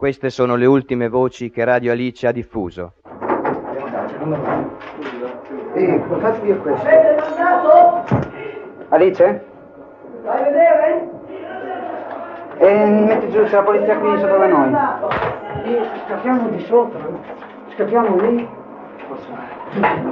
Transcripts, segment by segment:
Queste sono le ultime voci che Radio Alice ha diffuso. Sì, portate via questo. Avete Alice? Vai a vedere? E eh, metti giù, c'è la polizia qui sopra da noi. scappiamo di sopra, scappiamo lì. Posso Forse.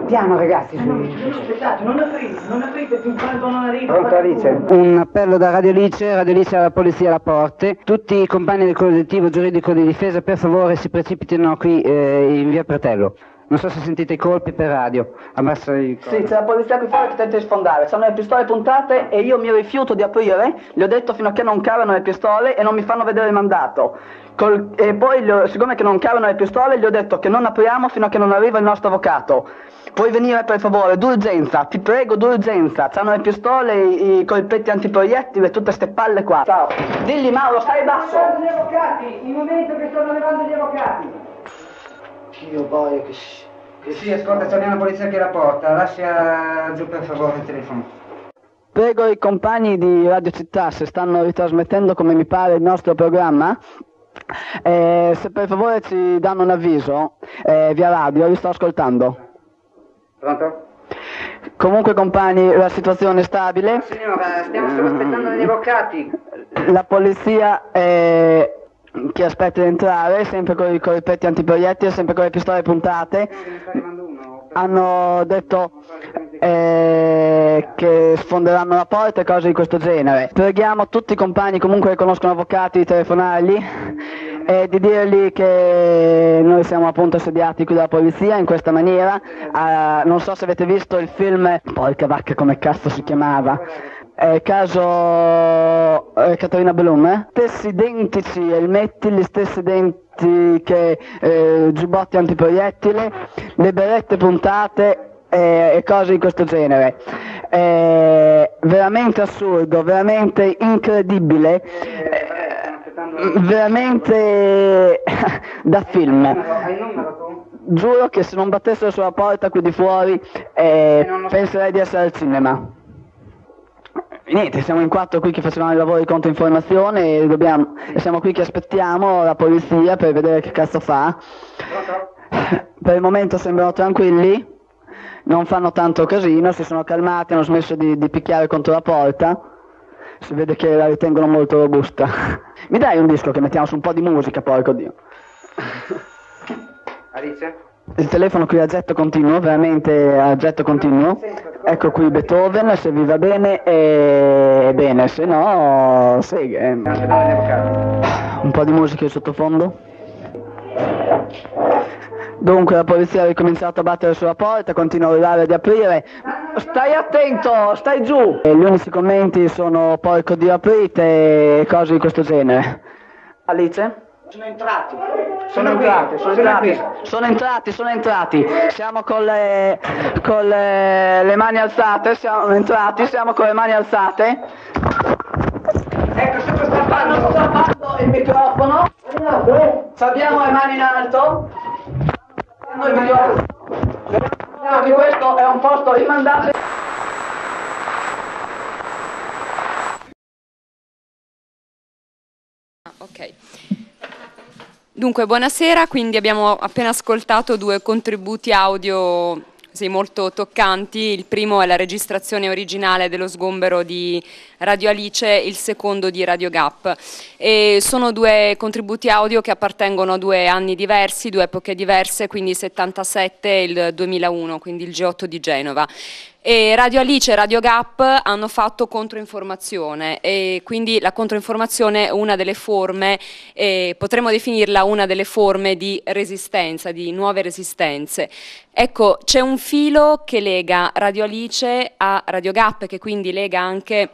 Piano ragazzi. Eh, non, aspettate, non aprite, non aprite fin quando non arriva. Pronto Alice? Un appello da Radio Alice, Radio Alice alla polizia alla porte. Tutti i compagni del collettivo giuridico di difesa per favore si precipitino qui eh, in via Pratello. Non so se sentite i colpi per radio. Ammazza i Sì, c'è la polizia qui fuori che tenta di sfondare. C'hanno le pistole puntate e io mi rifiuto di aprire. Gli ho detto fino a che non cavano le pistole e non mi fanno vedere il mandato. Col, e poi, lo, siccome che non cavano le pistole, gli ho detto che non apriamo fino a che non arriva il nostro avvocato. Puoi venire per favore, d'urgenza, ti prego, d'urgenza. C'hanno le pistole, i, i colpetti antiproiettili e tutte ste palle qua. Ciao. Dilli Mauro, stai basso. Stanno gli avvocati, il momento che stanno arrivando gli avvocati. Dio boia, che... che... Sì, ascolta, c'è una polizia che la porta. Lascia giù per favore il telefono. Prego i compagni di Radio Città se stanno ritrasmettendo come mi pare il nostro programma eh, se per favore ci danno un avviso eh, via radio, vi sto ascoltando. Pronto? Comunque compagni, la situazione è stabile. Signora, stiamo solo aspettando gli avvocati. La polizia eh, che aspetta di entrare, sempre con i, con i petti antiproiettili, sempre con le pistole puntate hanno detto eh, che sfonderanno la porta e cose di questo genere. Preghiamo tutti i compagni comunque che conoscono avvocati di telefonargli e di dirgli che noi siamo appunto assediati qui dalla polizia in questa maniera. Uh, non so se avete visto il film, porca vacca come cazzo si chiamava eh, caso eh, Caterina Bellum, eh? stessi identici elmetti, gli stessi identici eh, giubbotti antiproiettile, le berette puntate eh, e cose di questo genere. È veramente assurdo, veramente incredibile, eh, veramente da film. Giuro che se non battessero sulla porta qui di fuori penserei di essere al cinema niente, siamo in quattro qui che facevamo i lavori di informazione e, dobbiamo, e siamo qui che aspettiamo la polizia per vedere che cazzo fa. Per il momento sembrano tranquilli, non fanno tanto casino, si sono calmati, hanno smesso di, di picchiare contro la porta. Si vede che la ritengono molto robusta. Mi dai un disco che mettiamo su un po' di musica, porco dio. Alice? Il telefono qui a getto continuo, veramente a getto continuo. Ecco qui Beethoven, se vi va bene, e eh, bene, se no, segue. Eh. Un po' di musica in sottofondo. Dunque la polizia ha ricominciato a battere sulla porta, continua a urlare di aprire. Stai attento, stai giù! E gli unici commenti sono porco di aprite e cose di questo genere. Alice? Sono entrati. Sono entrati, sono entrati. Sono entrati, sono entrati. Siamo con le, con le, le mani alzate, siamo entrati, siamo con le mani alzate. Ecco, sto stampando, stampando il microfono. Abbiamo le mani in alto. Stampando il microfono. Che questo è un posto rimandato. Ah, ok. Dunque, buonasera, quindi abbiamo appena ascoltato due contributi audio sì, molto toccanti, il primo è la registrazione originale dello sgombero di Radio Alice, il secondo di Radio Gap. E sono due contributi audio che appartengono a due anni diversi, due epoche diverse, quindi 77 e il 2001, quindi il G8 di Genova. E Radio Alice e Radio Gap hanno fatto controinformazione e quindi la controinformazione è una delle forme, eh, potremmo definirla una delle forme di resistenza, di nuove resistenze. Ecco, c'è un filo che lega Radio Alice a Radio Gap, che quindi lega anche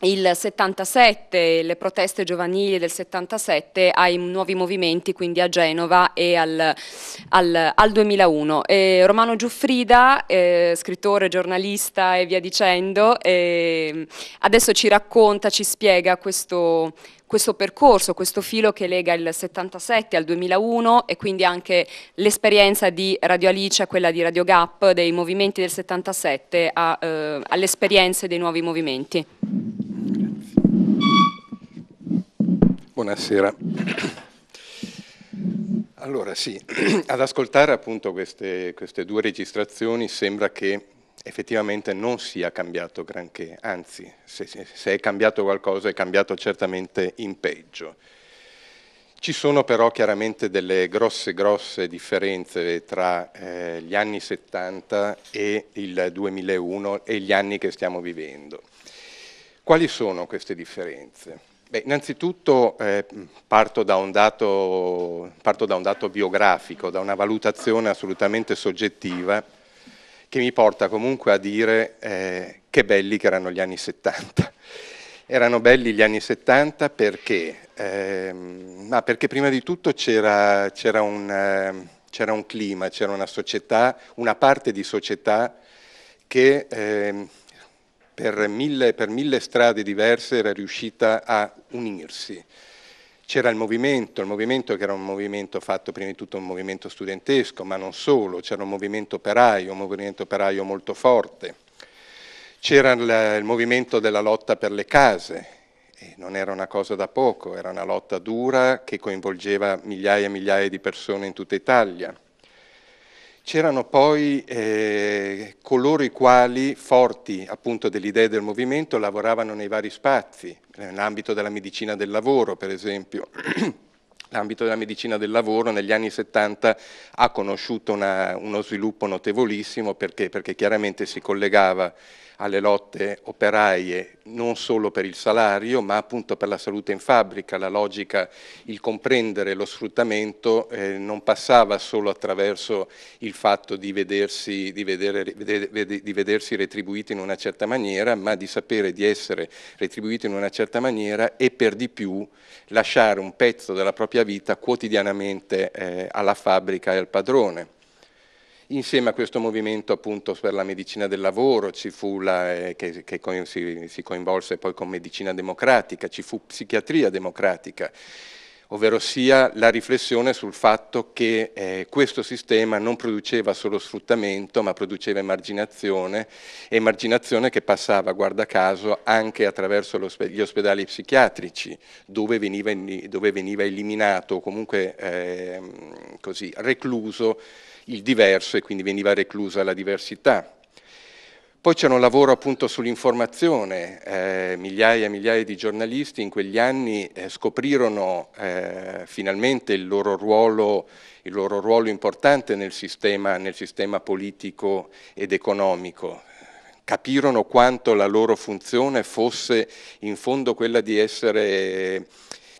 il 77, le proteste giovanili del 77 ai nuovi movimenti, quindi a Genova e al, al, al 2001. E Romano Giuffrida, eh, scrittore, giornalista e via dicendo, eh, adesso ci racconta, ci spiega questo, questo percorso, questo filo che lega il 77 al 2001 e quindi anche l'esperienza di Radio Alice a quella di Radio Gap, dei movimenti del 77 a, eh, alle esperienze dei nuovi movimenti. Buonasera. Allora sì, ad ascoltare appunto queste, queste due registrazioni sembra che effettivamente non sia cambiato granché, anzi se, se, è cambiato qualcosa è cambiato certamente in peggio. Ci sono però chiaramente delle grosse grosse differenze tra eh, gli anni 70 e il 2001 e gli anni che stiamo vivendo. Quali sono queste differenze? Beh, innanzitutto eh, parto, da dato, parto da un dato biografico, da una valutazione assolutamente soggettiva che mi porta comunque a dire eh, che belli che erano gli anni 70. Erano belli gli anni 70 perché, eh, ma perché prima di tutto c'era, un, eh, un, clima, c'era una società, una parte di società che ehm, per mille, per mille strade diverse era riuscita a unirsi, c'era il movimento, il movimento che era un movimento fatto prima di tutto un movimento studentesco, ma non solo, c'era un movimento operaio, un movimento operaio molto forte. C'era il, il movimento della lotta per le case, e non era una cosa da poco, era una lotta dura che coinvolgeva migliaia e migliaia di persone in tutta Italia. C'erano poi eh, coloro i quali, forti appunto dell'idea del movimento, lavoravano nei vari spazi, nell'ambito della medicina del lavoro per esempio. L'ambito della medicina del lavoro negli anni 70 ha conosciuto una, uno sviluppo notevolissimo perché? perché chiaramente si collegava alle lotte operaie non solo per il salario ma appunto per la salute in fabbrica, la logica, il comprendere lo sfruttamento eh, non passava solo attraverso il fatto di vedersi, di, vedere, di vedersi retribuito in una certa maniera ma di sapere di essere retribuito in una certa maniera e per di più lasciare un pezzo della propria vita quotidianamente eh, alla fabbrica e al padrone. Insieme a questo movimento appunto per la medicina del lavoro ci fu la, eh, che, che si, si coinvolse poi con medicina democratica, ci fu psichiatria democratica ovvero sia la riflessione sul fatto che eh, questo sistema non produceva solo sfruttamento, ma produceva emarginazione, emarginazione che passava, guarda caso, anche attraverso gli ospedali psichiatrici, dove veniva, dove veniva eliminato o comunque eh, così, recluso il diverso e quindi veniva reclusa la diversità. Poi c'era un lavoro appunto sull'informazione, eh, migliaia e migliaia di giornalisti in quegli anni eh, scoprirono eh, finalmente il loro, ruolo, il loro ruolo importante nel sistema, nel sistema politico ed economico, capirono quanto la loro funzione fosse in fondo quella di essere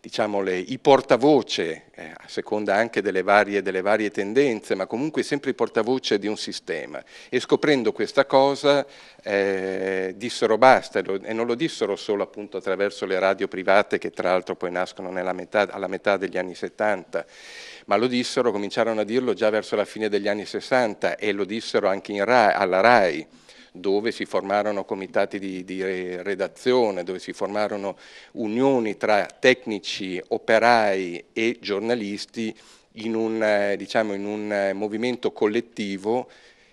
diciamo, le, i portavoce, eh, a seconda anche delle varie, delle varie, tendenze, ma comunque sempre i portavoce di un sistema. E scoprendo questa cosa eh, dissero basta, e non lo dissero solo appunto attraverso le radio private che tra l'altro poi nascono metà, alla metà degli anni 70, ma lo dissero, cominciarono a dirlo già verso la fine degli anni 60 e lo dissero anche RAI, alla RAI dove si formarono comitati di, di redazione, dove si formarono unioni tra tecnici, operai e giornalisti in un, eh, diciamo, in un eh, movimento collettivo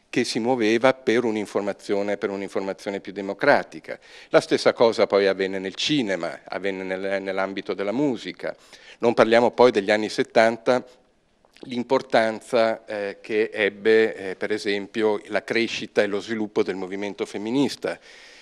che si muoveva per un'informazione un più democratica. La stessa cosa poi avvenne nel cinema, avvenne nel, nell'ambito della musica. Non parliamo poi degli anni 70 l'importanza eh, che ebbe eh, per esempio la crescita e lo sviluppo del movimento femminista,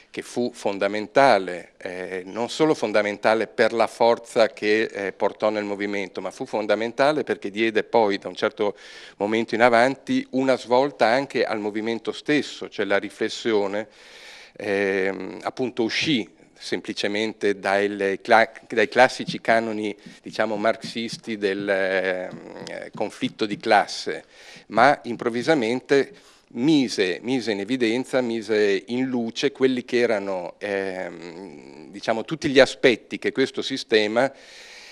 che fu fondamentale, eh, non solo fondamentale per la forza che eh, portò nel movimento, ma fu fondamentale perché diede poi da un certo momento in avanti una svolta anche al movimento stesso, cioè la riflessione eh, appunto uscì semplicemente dai, dai classici canoni diciamo, marxisti del eh, conflitto di classe, ma improvvisamente mise, mise, in evidenza, mise in luce quelli che erano eh, diciamo, tutti gli aspetti che questo sistema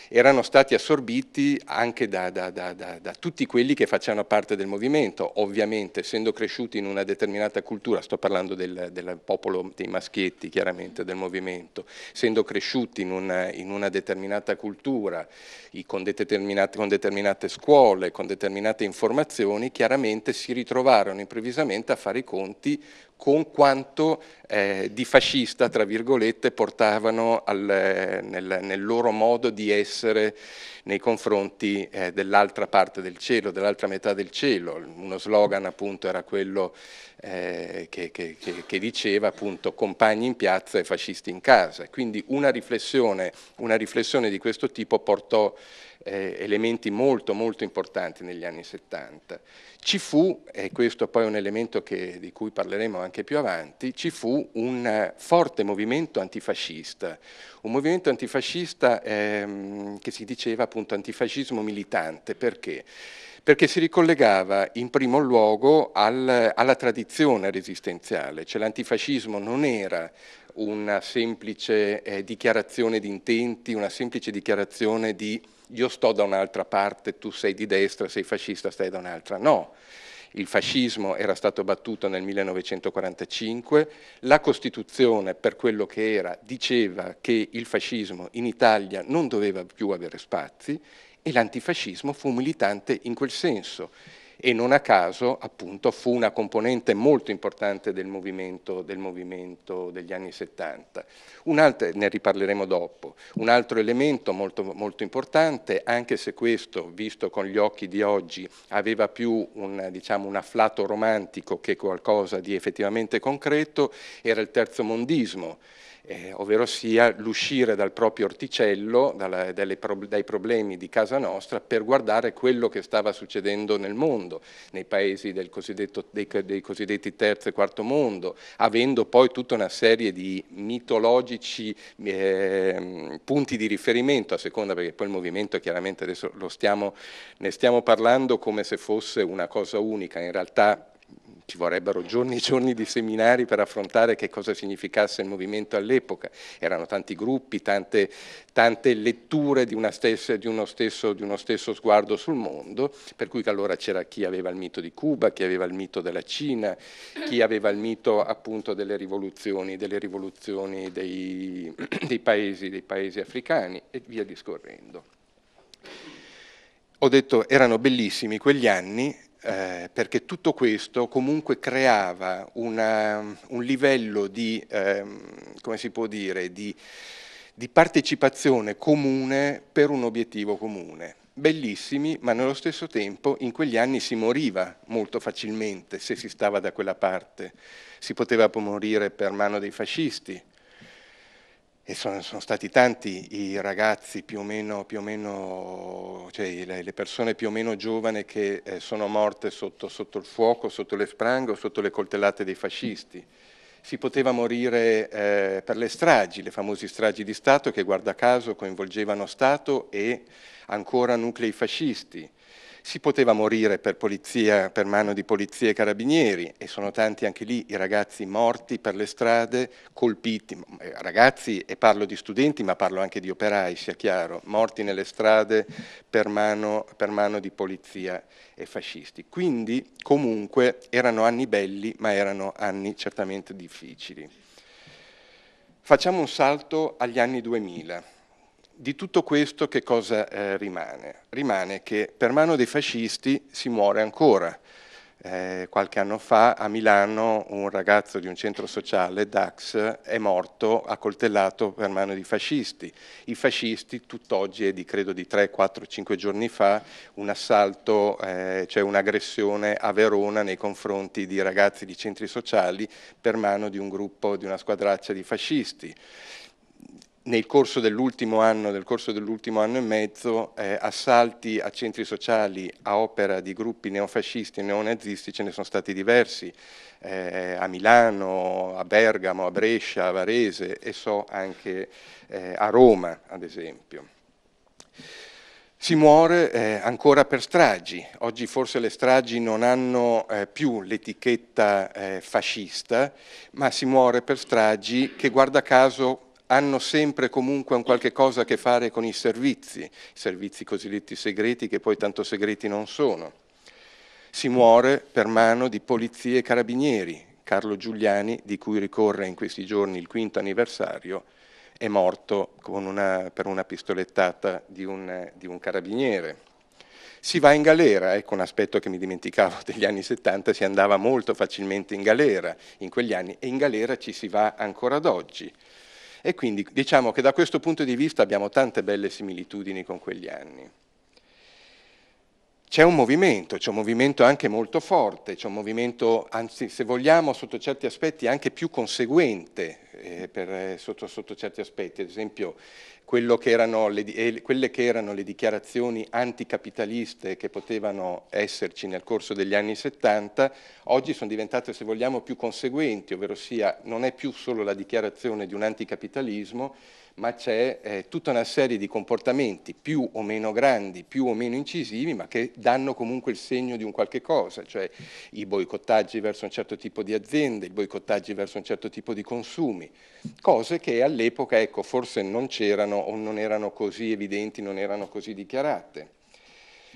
erano stati assorbiti anche da, da, da, da tutti quelli che facevano parte del movimento, ovviamente essendo cresciuti in una determinata cultura, sto parlando del, del popolo dei maschietti chiaramente del movimento, essendo cresciuti in una, in una determinata cultura, con determinate, con determinate scuole, con determinate informazioni, chiaramente si ritrovarono improvvisamente a fare i conti con quanto eh, di fascista, tra virgolette, portavano al, eh, nel, nel, loro modo di essere nei confronti eh, dell'altra parte del cielo, dell'altra metà del cielo. Uno slogan appunto era quello eh, che, che, che, che, diceva appunto compagni in piazza e fascisti in casa. Quindi una riflessione, una riflessione di questo tipo portò eh, elementi molto molto importanti negli anni 70. Ci fu, e questo poi è un elemento che, di cui parleremo anche più avanti, ci fu un forte movimento antifascista, un movimento antifascista ehm, che si diceva appunto antifascismo militante, perché? perché si ricollegava in primo luogo al, alla tradizione resistenziale, cioè l'antifascismo non era una semplice eh, dichiarazione di intenti, una semplice dichiarazione di io sto da un'altra parte, tu sei di destra, sei fascista, stai da un'altra. No, il fascismo era stato battuto nel 1945, la Costituzione per quello che era diceva che il fascismo in Italia non doveva più avere spazi e l'antifascismo fu militante in quel senso e non a caso appunto fu una componente molto importante del movimento, del movimento degli anni 70. Altro, ne riparleremo dopo, un altro elemento molto, molto, importante, anche se questo visto con gli occhi di oggi aveva più un, diciamo, un afflato romantico che qualcosa di effettivamente concreto, era il terzo mondismo, eh, ovvero sia l'uscire dal proprio orticello, dalla, pro, dai problemi di casa nostra, per guardare quello che stava succedendo nel mondo, nei paesi dei, dei cosiddetti terzo e quarto mondo, avendo poi tutta una serie di mitologici eh, punti di riferimento, a seconda perché poi il movimento chiaramente adesso stiamo, ne stiamo parlando come se fosse una cosa unica, in realtà ci vorrebbero giorni e giorni di seminari per affrontare che cosa significasse il movimento all'epoca. Erano tanti gruppi, tante, tante letture di, stessa, di, uno stesso, di, uno stesso, sguardo sul mondo, per cui allora c'era chi aveva il mito di Cuba, chi aveva il mito della Cina, chi aveva il mito appunto delle rivoluzioni, delle rivoluzioni dei, dei, paesi, dei paesi africani e via discorrendo. Ho detto erano bellissimi quegli anni eh, perché tutto questo comunque creava una, un livello di, ehm, come si può dire, di, di partecipazione comune per un obiettivo comune. Bellissimi, ma nello stesso tempo in quegli anni si moriva molto facilmente se si stava da quella parte. Si poteva morire per mano dei fascisti, e sono, sono, stati tanti i ragazzi più o meno, più o meno cioè le, persone più o meno giovani che eh, sono morte sotto, sotto, il fuoco, sotto le sprango, sotto le coltellate dei fascisti. Si poteva morire eh, per le stragi, le famose stragi di Stato che guarda caso coinvolgevano Stato e ancora nuclei fascisti si poteva morire per, polizia, per mano di polizia e carabinieri e sono tanti anche lì i ragazzi morti per le strade, colpiti, eh, ragazzi e parlo di studenti ma parlo anche di operai, sia chiaro, morti nelle strade per mano, per mano di polizia e fascisti. Quindi comunque erano anni belli ma erano anni certamente difficili. Facciamo un salto agli anni 2000 di tutto questo che cosa eh, rimane? Rimane che per mano dei fascisti si muore ancora. Eh, qualche anno fa a Milano un ragazzo di un centro sociale, Dax, è morto accoltellato per mano di fascisti. I fascisti tutt'oggi è di credo di 3, 4, 5 giorni fa un assalto, eh, cioè un'aggressione a Verona nei confronti di ragazzi di centri sociali per mano di un gruppo, di una squadraccia di fascisti nel corso dell'ultimo anno, nel corso anno e mezzo, eh, assalti a centri sociali a opera di gruppi neofascisti e neonazisti ce ne sono stati diversi, eh, a Milano, a Bergamo, a Brescia, a Varese e so anche eh, a Roma, ad esempio. Si muore eh, ancora per stragi, oggi forse le stragi non hanno eh, più l'etichetta eh, fascista, ma si muore per stragi che guarda caso hanno sempre comunque un qualche cosa a che fare con i servizi, i servizi cosiddetti segreti che poi tanto segreti non sono. Si muore per mano di polizie e carabinieri. Carlo Giuliani, di cui ricorre in questi giorni il quinto anniversario, è morto una, per una pistolettata di un, di un carabiniere si va in galera, ecco un aspetto che mi dimenticavo degli anni 70, si andava molto facilmente in galera in quegli anni e in galera ci si va ancora ad oggi. E quindi diciamo che da questo punto di vista abbiamo tante belle similitudini con quegli anni c'è un movimento, c'è un movimento anche molto forte, c'è un movimento, anzi se vogliamo, sotto certi aspetti anche più conseguente, eh, per, eh, sotto, sotto, certi aspetti, ad esempio che le, eh, quelle che erano le dichiarazioni anticapitaliste che potevano esserci nel corso degli anni 70, oggi sono diventate, se vogliamo, più conseguenti, ovvero sia non è più solo la dichiarazione di un anticapitalismo, ma c'è eh, tutta una serie di comportamenti più o meno grandi, più o meno incisivi, ma che danno comunque il segno di un qualche cosa, cioè i boicottaggi verso un certo tipo di aziende, i boicottaggi verso un certo tipo di consumi, cose che all'epoca ecco, forse non c'erano o non erano così evidenti, non erano così dichiarate.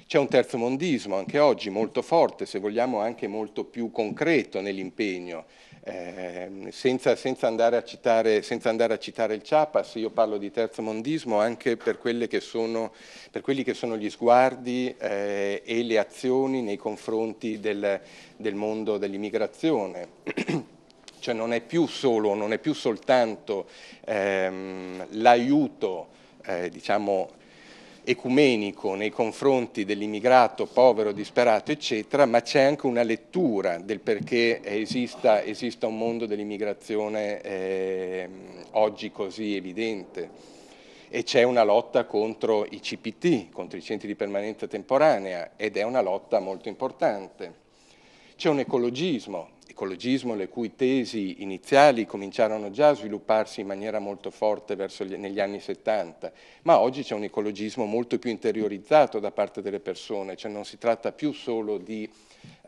C'è un terzo mondismo anche oggi molto forte, se vogliamo anche molto più concreto nell'impegno, eh, senza, senza, andare citare, senza, andare a citare, il Chiapas, io parlo di terzo mondismo anche per, che sono, per quelli che sono gli sguardi eh, e le azioni nei confronti del, del mondo dell'immigrazione. cioè non è più solo, non è più soltanto ehm, l'aiuto eh, diciamo, ecumenico nei confronti dell'immigrato povero, disperato, eccetera, ma c'è anche una lettura del perché esista, esista un mondo dell'immigrazione eh, oggi così evidente e c'è una lotta contro i CPT, contro i centri di permanenza temporanea, ed è una lotta molto importante. C'è un ecologismo, ecologismo, le cui tesi iniziali cominciarono già a svilupparsi in maniera molto forte gli, negli anni 70, ma oggi c'è un ecologismo molto più interiorizzato da parte delle persone, cioè non si tratta più solo di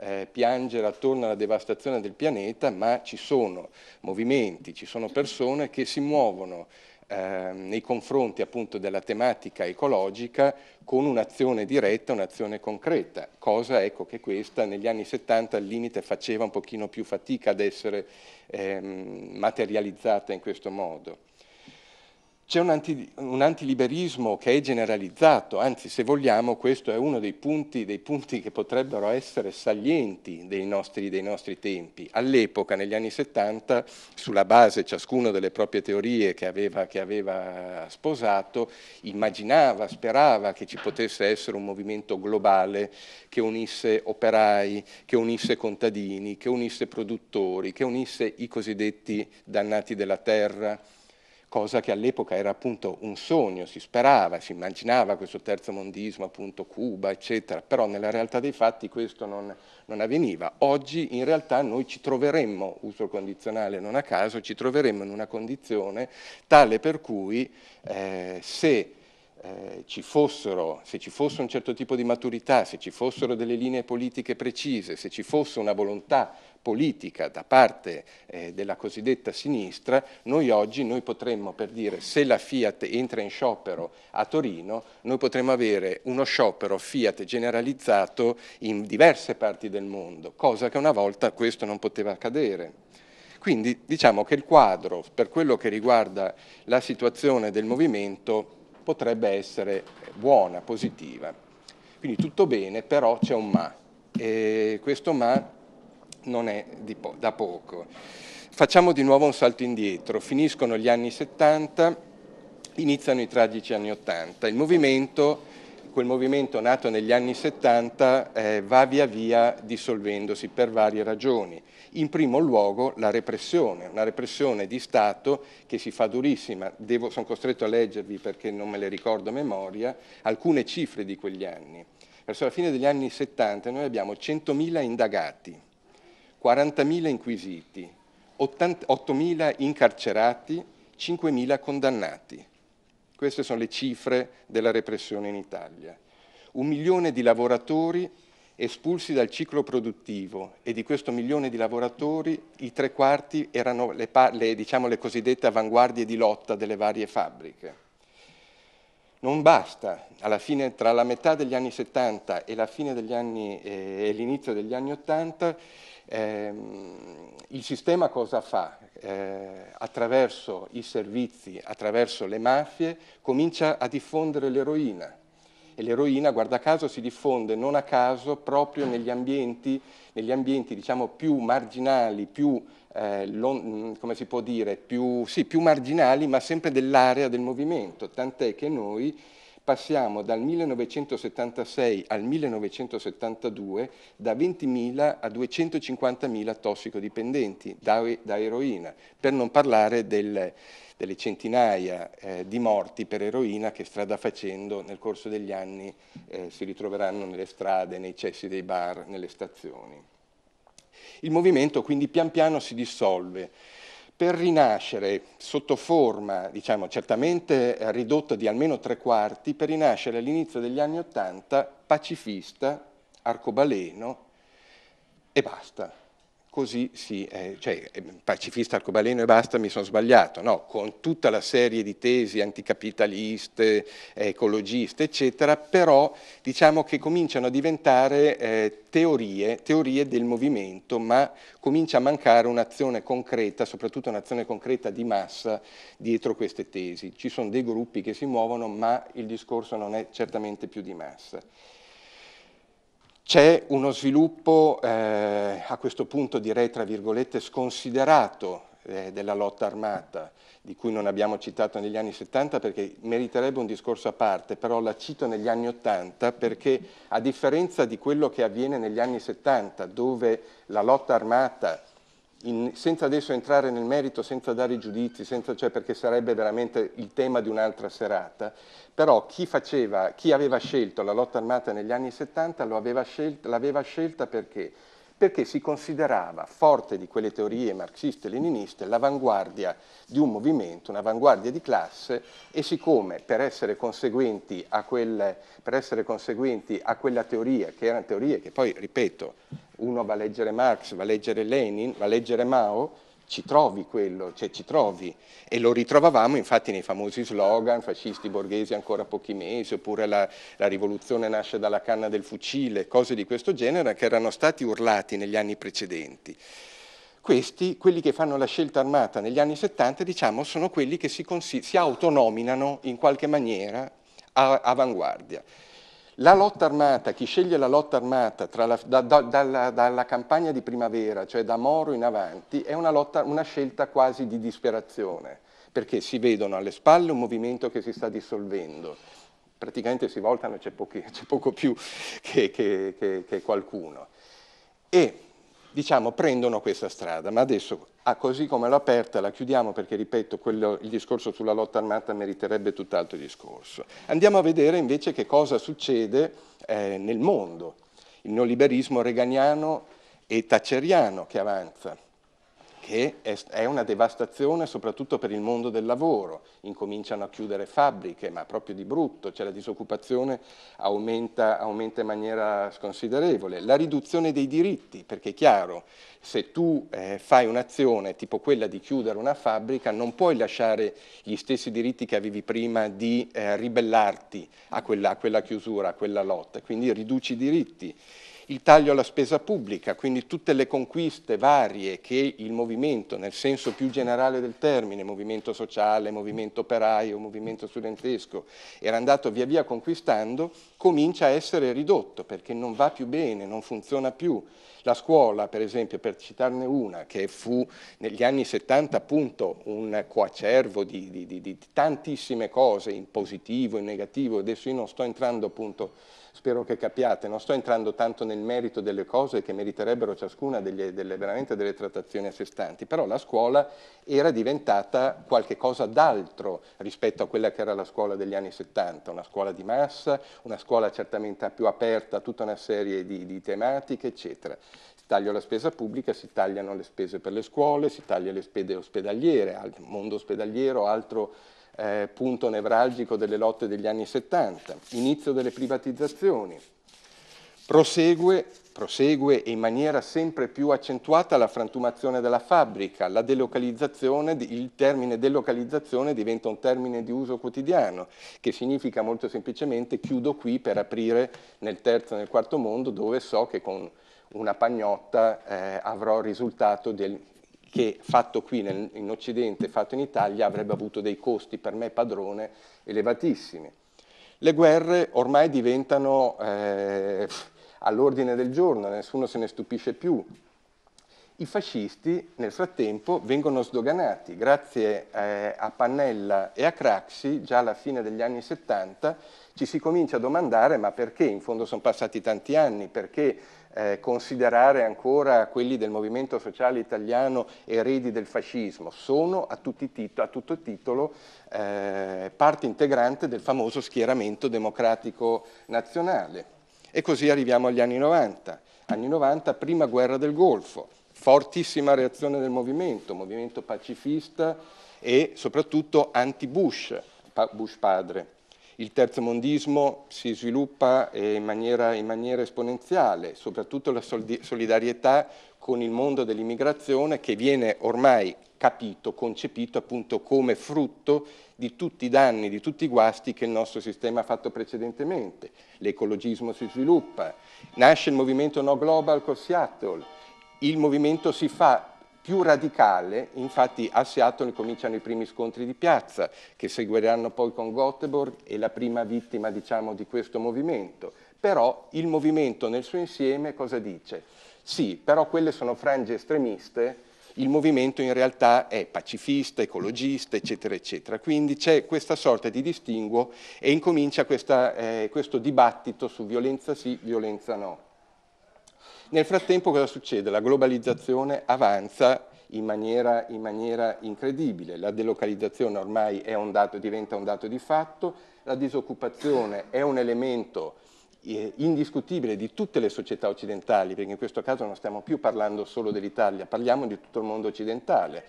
eh, piangere attorno alla devastazione del pianeta, ma ci sono movimenti, ci sono persone che si muovono eh, nei confronti appunto della tematica ecologica con un'azione diretta, un'azione concreta, cosa ecco che questa negli anni 70 al limite faceva un pochino più fatica ad essere ehm, materializzata in questo modo. C'è un, anti, un, antiliberismo che è generalizzato, anzi se vogliamo questo è uno dei punti, dei punti che potrebbero essere salienti dei nostri, dei nostri tempi. All'epoca, negli anni 70, sulla base ciascuno delle proprie teorie che aveva, che aveva sposato, immaginava, sperava che ci potesse essere un movimento globale che unisse operai, che unisse contadini, che unisse produttori, che unisse i cosiddetti dannati della terra cosa che all'epoca era appunto un sogno, si sperava, si immaginava questo terzo mondismo, appunto Cuba, eccetera, però nella realtà dei fatti questo non, non avveniva. Oggi in realtà noi ci troveremmo, uso il condizionale non a caso, ci troveremmo in una condizione tale per cui eh, se eh, ci fossero, se ci fosse un certo tipo di maturità, se ci fossero delle linee politiche precise, se ci fosse una volontà politica da parte eh, della cosiddetta sinistra, noi oggi noi potremmo, per dire, se la Fiat entra in sciopero a Torino, noi potremmo avere uno sciopero Fiat generalizzato in diverse parti del mondo, cosa che una volta questo non poteva accadere. Quindi diciamo che il quadro, per quello che riguarda la situazione del movimento, potrebbe essere buona, positiva. Quindi tutto bene, però c'è un ma. E questo ma non è po da poco. Facciamo di nuovo un salto indietro, finiscono gli anni 70, iniziano i tragici anni 80. Il movimento, quel movimento nato negli anni 70, eh, va via via dissolvendosi per varie ragioni. In primo luogo la repressione, una repressione di Stato che si fa durissima. sono costretto a leggervi perché non me le ricordo a memoria, alcune cifre di quegli anni. Verso la fine degli anni 70 noi abbiamo 100.000 indagati, 40.000 inquisiti, 8.000 incarcerati, 5.000 condannati. Queste sono le cifre della repressione in Italia. Un milione di lavoratori espulsi dal ciclo produttivo e di questo milione di lavoratori i tre quarti erano le, le, diciamo, le cosiddette avanguardie di lotta delle varie fabbriche. Non basta, alla fine tra la metà degli anni 70 eh, e l'inizio degli anni 80 eh, il sistema cosa fa? Eh, attraverso i servizi, attraverso le mafie, comincia a diffondere l'eroina. E l'eroina, guarda caso, si diffonde non a caso proprio negli ambienti, negli ambienti diciamo, più marginali, più, eh, long, come si può dire, più, sì, più marginali, ma sempre dell'area del movimento. Tant'è che noi passiamo dal 1976 al 1972 da 20.000 a 250.000 tossicodipendenti da, da, eroina, per non parlare del, delle centinaia eh, di morti per eroina che strada facendo nel corso degli anni eh, si ritroveranno nelle strade, nei cessi dei bar, nelle stazioni. Il movimento quindi pian piano si dissolve, per rinascere sotto forma, diciamo certamente ridotta di almeno tre quarti, per rinascere all'inizio degli anni Ottanta pacifista, arcobaleno e basta così si, eh, cioè, ehm, pacifista arcobaleno e basta, mi sono sbagliato, no, con tutta la serie di tesi anticapitaliste, ecologiste, eccetera, però diciamo che cominciano a diventare eh, teorie, teorie del movimento, ma comincia a mancare un'azione concreta, soprattutto un'azione concreta di massa dietro queste tesi. Ci sono dei gruppi che si muovono, ma il discorso non è certamente più di massa. C'è uno sviluppo eh, a questo punto direi tra virgolette sconsiderato eh, della lotta armata, di cui non abbiamo citato negli anni 70 perché meriterebbe un discorso a parte, però la cito negli anni 80 perché a differenza di quello che avviene negli anni 70 dove la lotta armata in, senza adesso entrare nel merito, senza dare giudizi, senza, cioè, perché sarebbe veramente il tema di un'altra serata, però chi, faceva, chi aveva scelto la lotta armata negli anni 70 l'aveva scelta, scelta perché? perché si considerava forte di quelle teorie marxiste-leniniste l'avanguardia di un movimento, un'avanguardia di classe e siccome per essere, conseguenti a, quel, per essere conseguenti a quella teoria, che erano teorie che poi, ripeto, uno va a leggere Marx, va a leggere Lenin, va a leggere Mao, ci trovi quello, cioè ci trovi. E lo ritrovavamo infatti nei famosi slogan, fascisti borghesi ancora pochi mesi, oppure la, la, rivoluzione nasce dalla canna del fucile, cose di questo genere che erano stati urlati negli anni precedenti. Questi, quelli che fanno la scelta armata negli anni 70, diciamo, sono quelli che si, si autonominano in qualche maniera a, avanguardia. La lotta armata, chi sceglie la lotta armata la, da, da, dalla, dalla, campagna di primavera, cioè da Moro in avanti, è una, lotta, una scelta quasi di disperazione, perché si vedono alle spalle un movimento che si sta dissolvendo, praticamente si voltano e c'è poco più che, che, che, che qualcuno. E diciamo, prendono questa strada. Ma adesso, ah, così come l'ho aperta, la chiudiamo perché, ripeto, quello, il discorso sulla lotta armata meriterebbe tutt'altro discorso. Andiamo a vedere invece che cosa succede eh, nel mondo. Il neoliberismo reganiano e tacceriano che avanza che è una devastazione soprattutto per il mondo del lavoro, incominciano a chiudere fabbriche, ma proprio di brutto, cioè la disoccupazione aumenta, aumenta in maniera sconsiderevole, la riduzione dei diritti, perché è chiaro, se tu eh, fai un'azione tipo quella di chiudere una fabbrica, non puoi lasciare gli stessi diritti che avevi prima di eh, ribellarti a quella, a quella chiusura, a quella lotta, quindi riduci i diritti il taglio alla spesa pubblica, quindi tutte le conquiste varie che il movimento, nel senso più generale del termine, movimento sociale, movimento operaio, movimento studentesco, era andato via via conquistando, comincia a essere ridotto perché non va più bene, non funziona più. La scuola, per esempio, per citarne una, che fu negli anni 70 appunto un coacervo di, di, di, di tantissime cose, in positivo, in negativo, adesso io non sto entrando appunto spero che capiate, non sto entrando tanto nel merito delle cose che meriterebbero ciascuna degli, delle, veramente delle trattazioni a sé stanti, però la scuola era diventata qualche cosa d'altro rispetto a quella che era la scuola degli anni 70, una scuola di massa, una scuola certamente più aperta a tutta una serie di, di tematiche, eccetera taglio la spesa pubblica, si tagliano le spese per le scuole, si taglia le spese ospedaliere, mondo ospedaliero, altro eh, punto nevralgico delle lotte degli anni 70, inizio delle privatizzazioni. Prosegue, prosegue in maniera sempre più accentuata la frantumazione della fabbrica, la delocalizzazione, il termine delocalizzazione diventa un termine di uso quotidiano, che significa molto semplicemente chiudo qui per aprire nel terzo e nel quarto mondo dove so che con una pagnotta eh, avrò il risultato del che fatto qui nel, in Occidente, fatto in Italia, avrebbe avuto dei costi per me padrone elevatissimi. Le guerre ormai diventano eh, all'ordine del giorno, nessuno se ne stupisce più. I fascisti nel frattempo vengono sdoganati, grazie eh, a Pannella e a Craxi, già alla fine degli anni 70 ci si comincia a domandare ma perché, in fondo sono passati tanti anni, perché eh, considerare ancora quelli del movimento sociale italiano eredi del fascismo, sono a, tito, a tutto titolo eh, parte integrante del famoso schieramento democratico nazionale. E così arriviamo agli anni 90. Anni 90, prima guerra del Golfo, fortissima reazione del movimento, movimento pacifista e soprattutto anti-Bush, Bush padre. Il terzo mondismo si sviluppa eh, in maniera, in maniera esponenziale, soprattutto la solidarietà con il mondo dell'immigrazione che viene ormai capito, concepito appunto come frutto di tutti i danni, di tutti i guasti che il nostro sistema ha fatto precedentemente. L'ecologismo si sviluppa, nasce il movimento No Global con Seattle, il movimento si fa più radicale, infatti a Seattle cominciano i primi scontri di piazza, che seguiranno poi con Gothenburg e la prima vittima diciamo, di questo movimento. Però il movimento nel suo insieme cosa dice? Sì, però quelle sono frange estremiste, il movimento in realtà è pacifista, ecologista, eccetera, eccetera. Quindi c'è questa sorta di distinguo e incomincia questa, eh, questo dibattito su violenza sì, violenza no. Nel frattempo cosa succede? La globalizzazione avanza in maniera, in maniera, incredibile. La delocalizzazione ormai un dato, diventa un dato di fatto, la disoccupazione è un elemento eh, indiscutibile di tutte le società occidentali, perché in questo caso non stiamo più parlando solo dell'Italia, parliamo di tutto il mondo occidentale.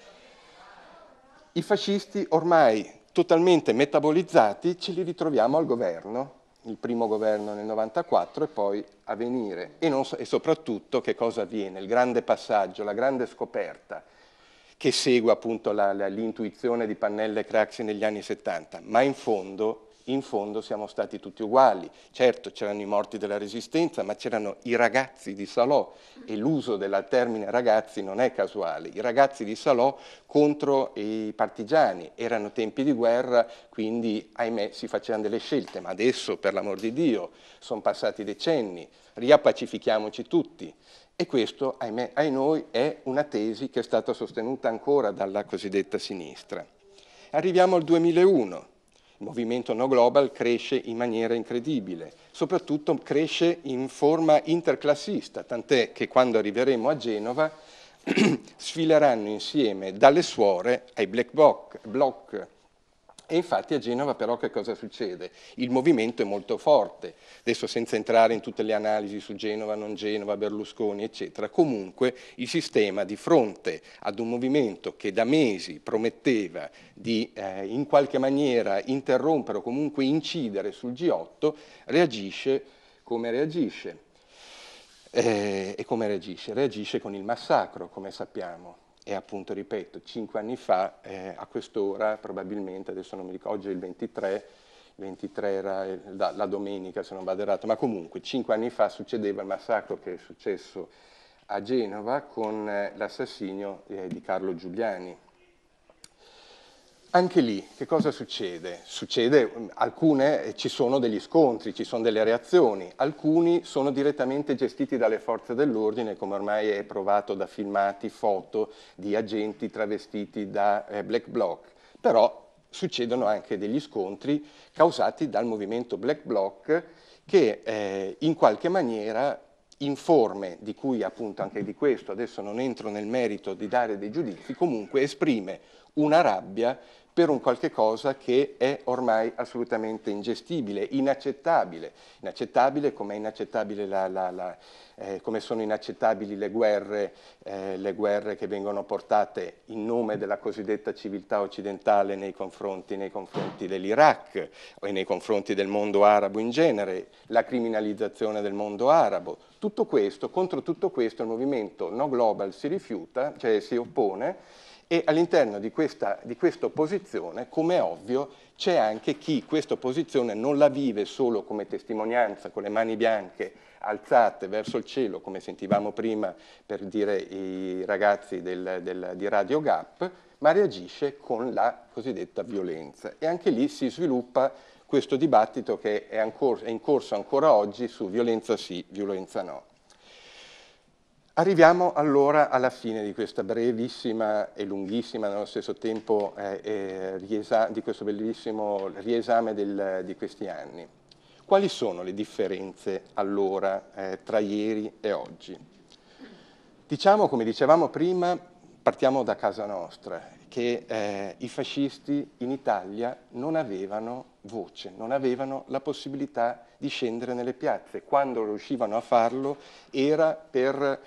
I fascisti ormai totalmente metabolizzati ce li ritroviamo al governo il primo governo nel 94 e poi avvenire. E, non, e soprattutto che cosa avviene? Il grande passaggio, la grande scoperta che segue appunto l'intuizione di Pannella e Craxi negli anni 70, ma in fondo in fondo siamo stati tutti uguali. Certo c'erano i morti della resistenza, ma c'erano i ragazzi di Salò e l'uso del termine ragazzi non è casuale. I ragazzi di Salò contro i partigiani, erano tempi di guerra, quindi ahimè si facevano delle scelte, ma adesso per l'amor di Dio sono passati decenni, riappacifichiamoci tutti. E questo, ahimè, ai noi è una tesi che è stata sostenuta ancora dalla cosiddetta sinistra. Arriviamo al 2001 il movimento no global cresce in maniera incredibile, soprattutto cresce in forma interclassista, tant'è che quando arriveremo a Genova sfileranno insieme dalle suore ai black bloc, bloc e infatti a Genova però che cosa succede? Il movimento è molto forte, adesso senza entrare in tutte le analisi su Genova, non Genova, Berlusconi, eccetera, comunque il sistema di fronte ad un movimento che da mesi prometteva di eh, in qualche maniera interrompere o comunque incidere sul G8, reagisce come reagisce. Eh, e come reagisce? Reagisce con il massacro, come sappiamo e appunto, ripeto, cinque anni fa, eh, a quest'ora, probabilmente, adesso non mi ricordo, oggi è il 23, 23 era la, la domenica, se non vado errato, ma comunque, cinque anni fa succedeva il massacro che è successo a Genova con eh, l'assassinio eh, di Carlo Giuliani, anche lì che cosa succede? Succede, mm, alcune eh, ci sono degli scontri, ci sono delle reazioni, alcuni sono direttamente gestiti dalle forze dell'ordine, come ormai è provato da filmati, foto di agenti travestiti da eh, black bloc, però succedono anche degli scontri causati dal movimento black bloc che eh, in qualche maniera informe, di cui appunto anche di questo adesso non entro nel merito di dare dei giudizi, comunque esprime una rabbia per un qualche cosa che è ormai assolutamente ingestibile, inaccettabile. Inaccettabile come è inaccettabile la, la, la eh, come sono inaccettabili le guerre, eh, le guerre, che vengono portate in nome della cosiddetta civiltà occidentale nei confronti, nei confronti dell'Iraq e nei confronti del mondo arabo in genere, la criminalizzazione del mondo arabo. Tutto questo, contro tutto questo il movimento No Global si rifiuta, cioè si oppone e all'interno di questa, di quest opposizione, come è ovvio, c'è anche chi questa opposizione non la vive solo come testimonianza con le mani bianche alzate verso il cielo, come sentivamo prima per dire i ragazzi del, del, di Radio Gap, ma reagisce con la cosiddetta violenza. E anche lì si sviluppa questo dibattito che è, ancora, è in corso ancora oggi su violenza sì, violenza no. Arriviamo allora alla fine di questa brevissima e lunghissima, nello stesso tempo, eh, eh, di questo bellissimo riesame del, di questi anni. Quali sono le differenze allora eh, tra ieri e oggi? Diciamo, come dicevamo prima, partiamo da casa nostra, che eh, i fascisti in Italia non avevano voce, non avevano la possibilità di scendere nelle piazze. Quando riuscivano a farlo era per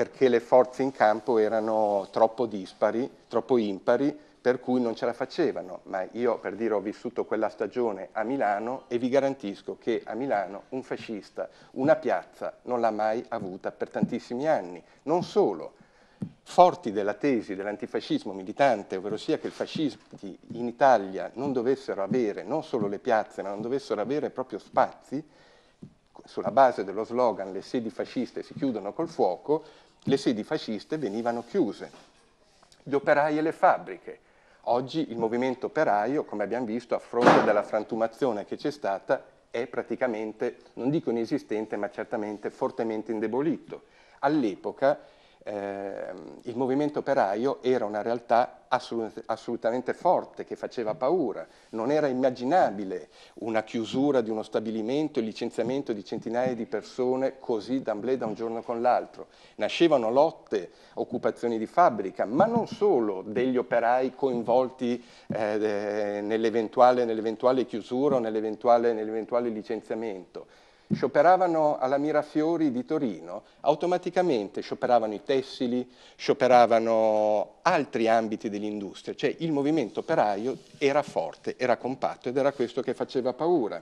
perché le forze in campo erano troppo dispari, troppo impari, per cui non ce la facevano. Ma io, per dire, ho vissuto quella stagione a Milano e vi garantisco che a Milano un fascista, una piazza, non l'ha mai avuta per tantissimi anni. Non solo, forti della tesi dell'antifascismo militante, ovvero sia che i fascisti in Italia non dovessero avere non solo le piazze, ma non dovessero avere proprio spazi, sulla base dello slogan le sedi fasciste si chiudono col fuoco, le sedi fasciste venivano chiuse, gli operai e le fabbriche. Oggi il movimento operaio, come abbiamo visto, a fronte della frantumazione che c'è stata, è praticamente, non dico inesistente, ma certamente fortemente indebolito. All'epoca eh, il movimento operaio era una realtà assolut assolutamente forte, che faceva paura. Non era immaginabile una chiusura di uno stabilimento, il licenziamento di centinaia di persone così d'amblè da un giorno con l'altro. Nascevano lotte, occupazioni di fabbrica, ma non solo degli operai coinvolti eh, nell'eventuale nell chiusura o nell'eventuale nell licenziamento scioperavano alla Mirafiori di Torino, automaticamente scioperavano i tessili, scioperavano altri ambiti dell'industria, cioè il movimento operaio era forte, era compatto ed era questo che faceva paura.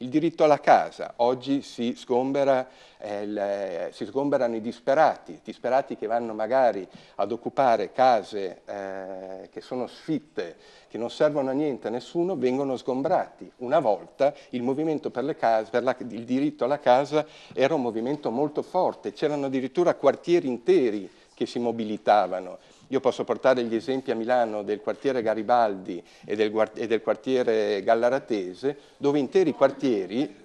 Il diritto alla casa, oggi si, sgombera, eh, le, eh, si sgomberano i disperati, disperati che vanno magari ad occupare case eh, che sono sfitte, che non servono a niente a nessuno, vengono sgombrati. Una volta il movimento per, case, per la, il diritto alla casa era un movimento molto forte, c'erano addirittura quartieri interi che si mobilitavano. Io posso portare gli esempi a Milano del quartiere Garibaldi e del, e del quartiere Gallaratese, dove interi quartieri,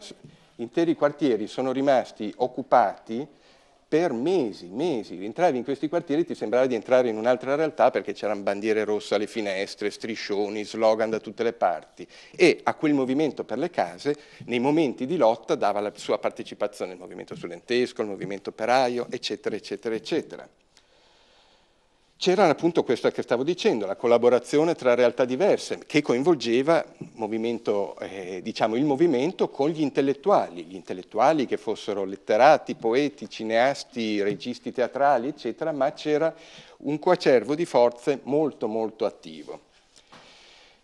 interi quartieri sono rimasti occupati per mesi, mesi. Entravi in questi quartieri e ti sembrava di entrare in un'altra realtà perché c'erano bandiere rosse alle finestre, striscioni, slogan da tutte le parti. E a quel movimento per le case, nei momenti di lotta, dava la sua partecipazione il movimento studentesco, il movimento operaio, eccetera, eccetera, eccetera c'era appunto questo che stavo dicendo, la collaborazione tra realtà diverse che coinvolgeva movimento, eh, diciamo, il movimento con gli intellettuali, gli intellettuali che fossero letterati, poeti, cineasti, registi teatrali, eccetera, ma c'era un coacervo di forze molto molto attivo.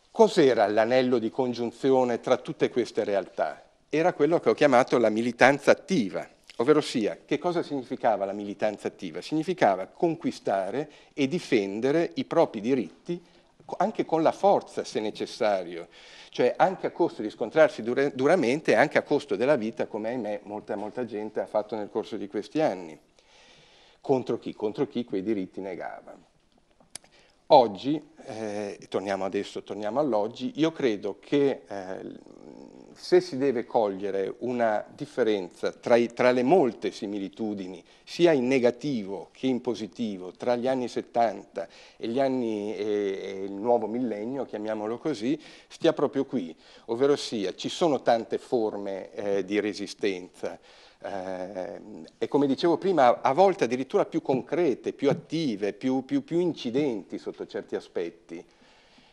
Cos'era l'anello di congiunzione tra tutte queste realtà? Era quello che ho chiamato la militanza attiva Ovvero sia, che cosa significava la militanza attiva? Significava conquistare e difendere i propri diritti anche con la forza se necessario, cioè anche a costo di scontrarsi dura duramente e anche a costo della vita, come ahimè molta, molta gente ha fatto nel corso di questi anni. Contro chi? Contro chi quei diritti negava. Oggi, eh, torniamo adesso, torniamo all'oggi, io credo che eh, se si deve cogliere una differenza tra, i, tra, le molte similitudini, sia in negativo che in positivo, tra gli anni 70 e, anni, e, e il nuovo millennio, chiamiamolo così, stia proprio qui, ovvero sia ci sono tante forme eh, di resistenza, eh, e come dicevo prima, a volte addirittura più concrete, più attive, più, più, più incidenti sotto certi aspetti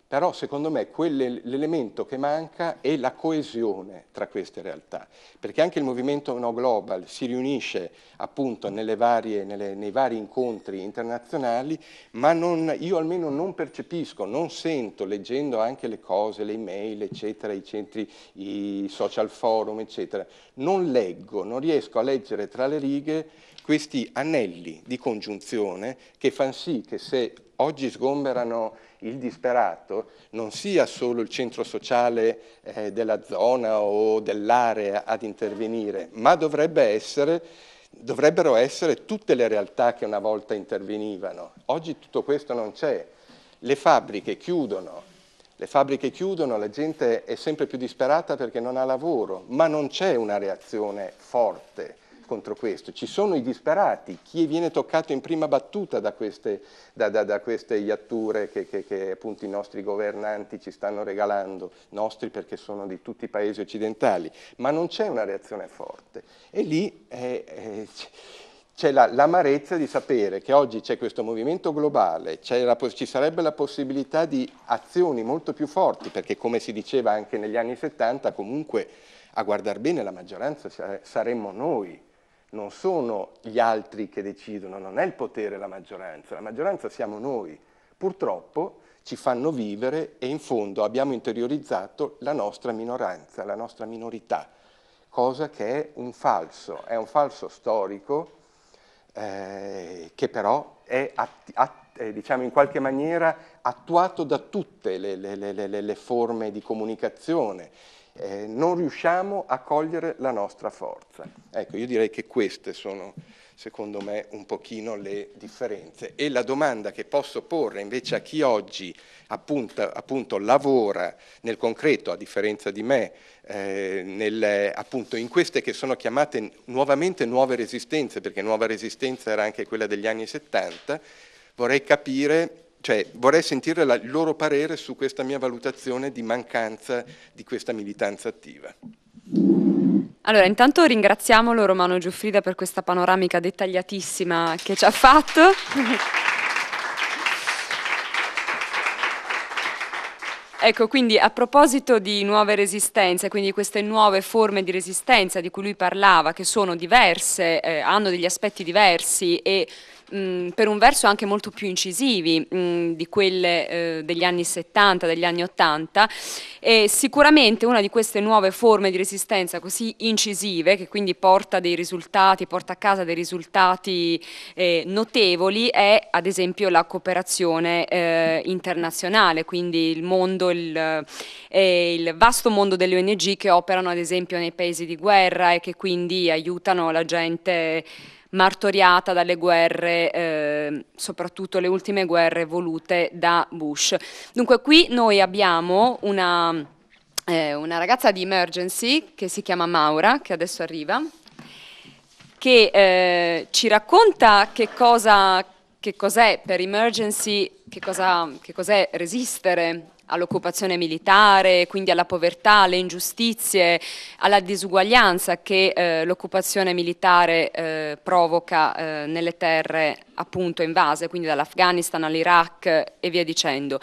però secondo me l'elemento che manca è la coesione tra queste realtà, perché anche il movimento No Global si riunisce appunto varie, nelle, nei vari incontri internazionali, ma non, io almeno non percepisco, non sento, leggendo anche le cose, le email, eccetera, i centri, i social forum, eccetera, non leggo, non riesco a leggere tra le righe questi anelli di congiunzione che fanno sì che se oggi sgomberano il disperato non sia solo il centro sociale eh, della zona o dell'area ad intervenire, ma dovrebbe essere, dovrebbero essere tutte le realtà che una volta intervenivano. Oggi tutto questo non c'è. Le fabbriche chiudono, le fabbriche chiudono, la gente è sempre più disperata perché non ha lavoro, ma non c'è una reazione forte contro questo, ci sono i disperati, chi viene toccato in prima battuta da queste, da, da, da queste iatture che, che, che, appunto i nostri governanti ci stanno regalando, nostri perché sono di tutti i paesi occidentali, ma non c'è una reazione forte. E lì eh, eh, c'è l'amarezza la, di sapere che oggi c'è questo movimento globale, la, ci sarebbe la possibilità di azioni molto più forti, perché come si diceva anche negli anni 70, comunque a guardare bene la maggioranza saremmo noi non sono gli altri che decidono, non è il potere la maggioranza, la maggioranza siamo noi. Purtroppo ci fanno vivere e in fondo abbiamo interiorizzato la nostra minoranza, la nostra minorità, cosa che è un falso, è un falso storico eh, che però è, è eh, diciamo, in qualche maniera attuato da tutte le, le, le, le forme di comunicazione, eh, non riusciamo a cogliere la nostra forza. Ecco, io direi che queste sono, secondo me, un pochino le differenze. E la domanda che posso porre invece a chi oggi appunto, appunto lavora nel concreto, a differenza di me, eh, nel, appunto in queste che sono chiamate nuovamente nuove resistenze, perché nuova resistenza era anche quella degli anni 70, vorrei capire cioè, vorrei sentire la, il loro parere su questa mia valutazione di mancanza di questa militanza attiva. Allora, intanto ringraziamolo Romano Giuffrida per questa panoramica dettagliatissima che ci ha fatto. Ecco, quindi a proposito di nuove resistenze, quindi queste nuove forme di resistenza di cui lui parlava, che sono diverse, eh, hanno degli aspetti diversi e per un verso anche molto più incisivi mh, di quelle eh, degli anni 70, degli anni 80 e sicuramente una di queste nuove forme di resistenza così incisive che quindi porta dei risultati, porta a casa dei risultati eh, notevoli è ad esempio la cooperazione eh, internazionale, quindi il mondo, il, eh, il vasto mondo delle ONG che operano ad esempio nei paesi di guerra e che quindi aiutano la gente martoriata dalle guerre, eh, soprattutto le ultime guerre volute da Bush. Dunque qui noi abbiamo una, eh, una ragazza di emergency che si chiama Maura, che adesso arriva, che eh, ci racconta che cosa, che cos'è per emergency, che, cosa, che cos'è resistere all'occupazione militare, quindi alla povertà, alle ingiustizie, alla disuguaglianza che eh, l'occupazione militare eh, provoca eh, nelle terre appunto invase, quindi dall'Afghanistan all'Iraq eh, e via dicendo.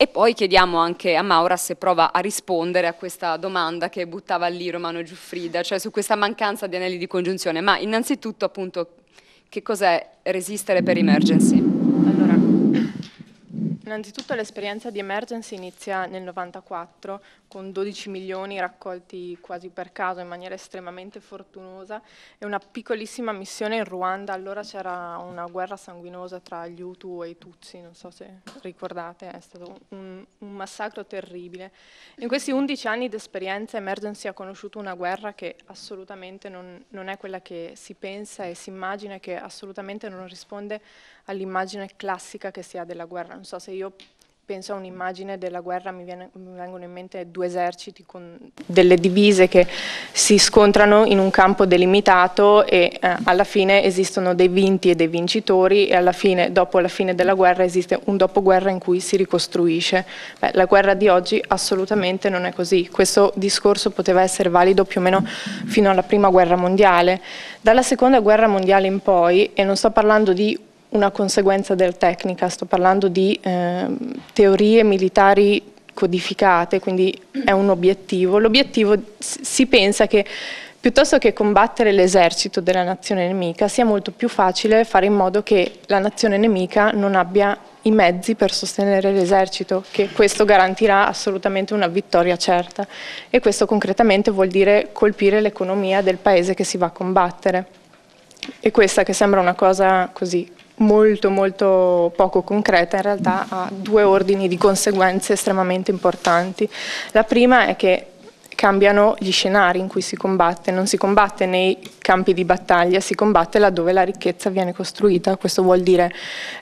E poi chiediamo anche a Maura se prova a rispondere a questa domanda che buttava lì Romano Giuffrida, cioè su questa mancanza di anelli di congiunzione. Ma innanzitutto appunto che cos'è resistere per emergency? Allora, Innanzitutto l'esperienza di Emergency inizia nel 1994 con 12 milioni raccolti quasi per caso in maniera estremamente fortunosa e una piccolissima missione in Ruanda, allora c'era una guerra sanguinosa tra gli Hutu e i Tutsi, non so se ricordate, è stato un, un massacro terribile. In questi 11 anni di esperienza Emergency ha conosciuto una guerra che assolutamente non, non è quella che si pensa e si immagina e che assolutamente non risponde all'immagine classica che si ha della guerra. Non so se io penso a un'immagine della guerra, mi, viene, mi, vengono in mente due eserciti con delle divise che si scontrano in un campo delimitato e eh, alla fine esistono dei vinti e dei vincitori e alla fine, dopo la fine della guerra esiste un dopoguerra in cui si ricostruisce. Beh, la guerra di oggi assolutamente non è così, questo discorso poteva essere valido più o meno fino alla prima guerra mondiale. Dalla seconda guerra mondiale in poi, e non sto parlando di una conseguenza del Tecnica, sto parlando di eh, teorie militari codificate, quindi è un obiettivo. L'obiettivo si pensa che piuttosto che combattere l'esercito della nazione nemica sia molto più facile fare in modo che la nazione nemica non abbia i mezzi per sostenere l'esercito, che questo garantirà assolutamente una vittoria certa e questo concretamente vuol dire colpire l'economia del paese che si va a combattere. E questa che sembra una cosa così molto molto poco concreta in realtà ha due ordini di conseguenze estremamente importanti. La prima è che cambiano gli scenari in cui si combatte, non si combatte nei campi di battaglia, si combatte laddove la ricchezza viene costruita, questo vuol dire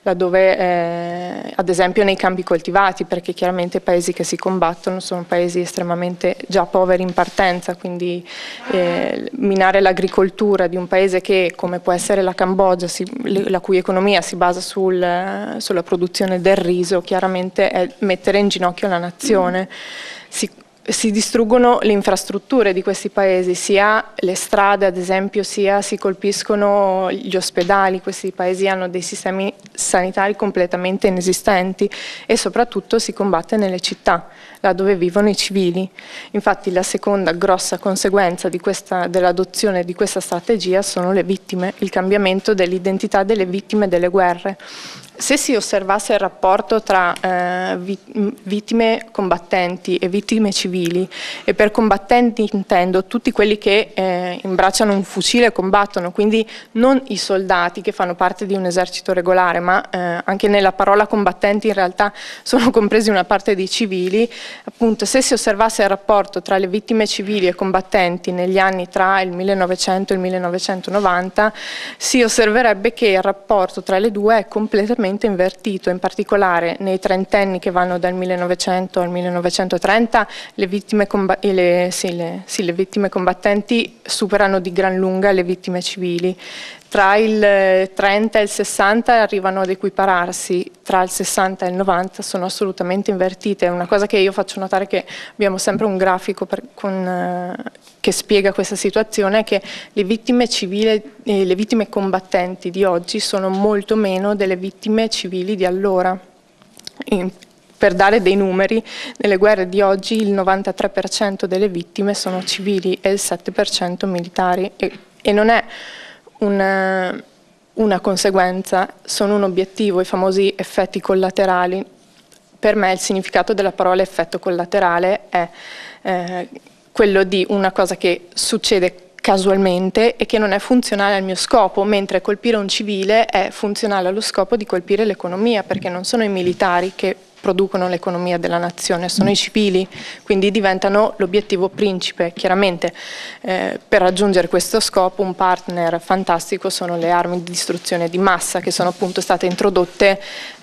laddove eh, ad esempio nei campi coltivati, perché chiaramente i paesi che si combattono sono paesi estremamente già poveri in partenza, quindi eh, minare l'agricoltura di un paese che come può essere la Cambogia, si, la cui economia si basa sul, sulla produzione del riso, chiaramente è mettere in ginocchio la nazione. Si, si distruggono le infrastrutture di questi paesi, sia le strade ad esempio, sia si colpiscono gli ospedali, questi paesi hanno dei sistemi sanitari completamente inesistenti e soprattutto si combatte nelle città, là dove vivono i civili. Infatti la seconda grossa conseguenza dell'adozione di questa strategia sono le vittime, il cambiamento dell'identità delle vittime delle guerre. Se si osservasse il rapporto tra eh, vittime combattenti e vittime civili, e per combattenti intendo tutti quelli che eh, imbracciano un fucile e combattono, quindi non i soldati che fanno parte di un esercito regolare, ma eh, anche nella parola combattenti in realtà sono compresi una parte dei civili, appunto se si osservasse il rapporto tra le vittime civili e combattenti negli anni tra il 1900 e il 1990, si osserverebbe che il rapporto tra le due è completamente completamente invertito, in particolare nei trentenni che vanno dal 1900 al 1930 le vittime, le, sì, le, sì, le vittime combattenti superano di gran lunga le vittime civili tra il 30 eh, e il 60 arrivano ad equipararsi, tra il 60 e il 90 sono assolutamente invertite. una cosa che io faccio notare che abbiamo sempre un grafico per, con, eh, che spiega questa situazione, è che le vittime, civile, eh, le vittime combattenti di oggi sono molto meno delle vittime civili di allora. In, per dare dei numeri, nelle guerre di oggi il 93% delle vittime sono civili e il 7% militari. E, e non è una, una conseguenza, sono un obiettivo, i famosi effetti collaterali. Per me il significato della parola effetto collaterale è eh, quello di una cosa che succede casualmente e che non è funzionale al mio scopo, mentre colpire un civile è funzionale allo scopo di colpire l'economia, perché non sono i militari che producono l'economia della nazione, sono i civili, quindi diventano l'obiettivo principe. Chiaramente eh, per raggiungere questo scopo un partner fantastico sono le armi di distruzione di massa che sono appunto state introdotte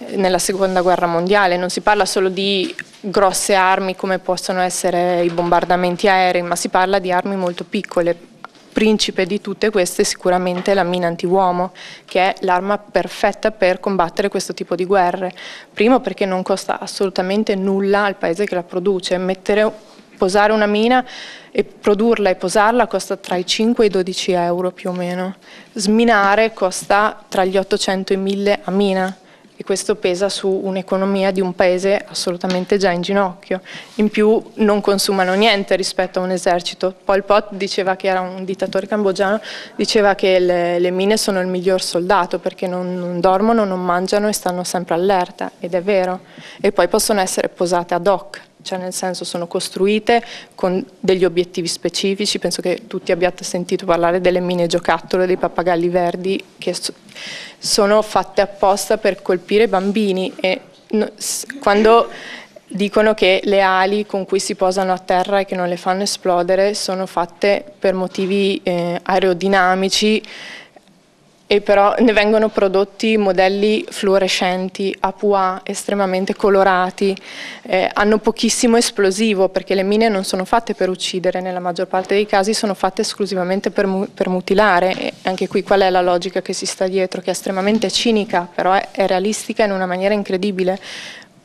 eh, nella seconda guerra mondiale. Non si parla solo di grosse armi come possono essere i bombardamenti aerei, ma si parla di armi molto piccole principe di tutte queste è sicuramente la mina antiuomo, che è l'arma perfetta per combattere questo tipo di guerre. Primo perché non costa assolutamente nulla al paese che la produce, mettere, posare una mina e produrla e posarla costa tra i 5 e i 12 euro più o meno, sminare costa tra gli 800 e i 1000 a mina e questo pesa su un'economia di un paese assolutamente già in ginocchio. In più non consumano niente rispetto a un esercito. Pol Pot diceva che era un dittatore cambogiano, diceva che le, le mine sono il miglior soldato perché non, non dormono, non mangiano e stanno sempre allerta ed è vero. E poi possono essere posate ad hoc cioè nel senso sono costruite con degli obiettivi specifici, penso che tutti abbiate sentito parlare delle mine giocattolo dei pappagalli verdi che sono fatte apposta per colpire i bambini e quando dicono che le ali con cui si posano a terra e che non le fanno esplodere sono fatte per motivi eh, aerodinamici e però ne vengono prodotti modelli fluorescenti, a pois, estremamente colorati, eh, hanno pochissimo esplosivo perché le mine non sono fatte per uccidere, nella maggior parte dei casi sono fatte esclusivamente per, per mutilare. E anche qui qual è la logica che si sta dietro, che è estremamente cinica, però è, è realistica in una maniera incredibile.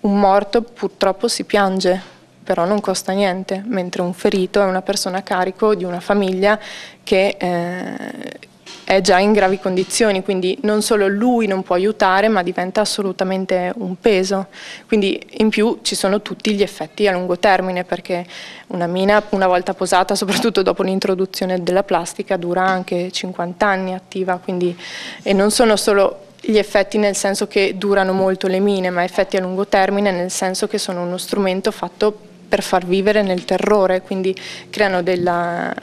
Un morto purtroppo si piange, però non costa niente, mentre un ferito è una persona a carico di una famiglia che... Eh, è già in gravi condizioni, quindi non solo lui non può aiutare, ma diventa assolutamente un peso. Quindi in più ci sono tutti gli effetti a lungo termine, perché una mina una volta posata, soprattutto dopo l'introduzione della plastica, dura anche 50 anni attiva, quindi, e non sono solo gli effetti nel senso che durano molto le mine, ma effetti a lungo termine nel senso che sono uno strumento fatto per far vivere nel terrore, quindi creano della,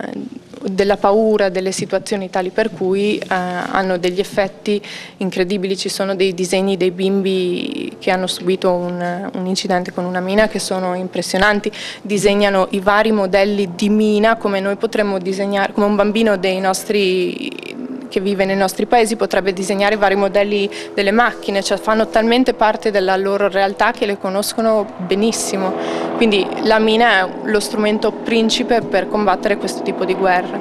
della paura, delle situazioni tali per cui eh, hanno degli effetti incredibili. Ci sono dei disegni dei bimbi che hanno subito un, un, incidente con una mina che sono impressionanti, disegnano i vari modelli di mina come noi potremmo disegnare, come un bambino dei nostri che vive nei nostri paesi potrebbe disegnare vari modelli delle macchine, cioè fanno talmente parte della loro realtà che le conoscono benissimo. Quindi la mina è lo strumento principe per combattere questo tipo di guerra.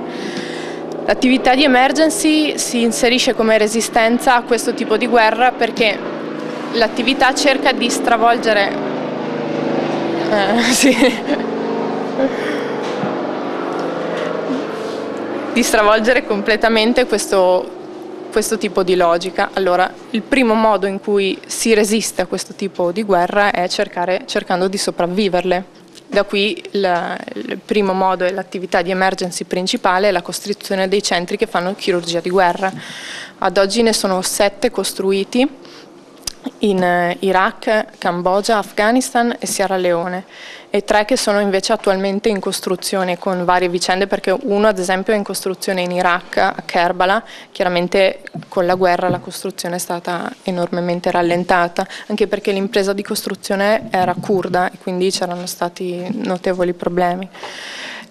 L'attività di emergency si inserisce come resistenza a questo tipo di guerra perché l'attività cerca di stravolgere... Eh, sì di stravolgere completamente questo questo tipo di logica. Allora, il primo modo in cui si resiste a questo tipo di guerra è cercare, cercando di sopravviverle. Da qui la, il primo modo e l'attività di emergency principale è la costruzione dei centri che fanno chirurgia di guerra. Ad oggi ne sono sette costruiti in eh, Iraq, Cambogia, Afghanistan e Sierra Leone e tre che sono invece attualmente in costruzione con varie vicende perché uno ad esempio è in costruzione in Iraq a Kerbala, chiaramente con la guerra la costruzione è stata enormemente rallentata anche perché l'impresa di costruzione era kurda e quindi c'erano stati notevoli problemi.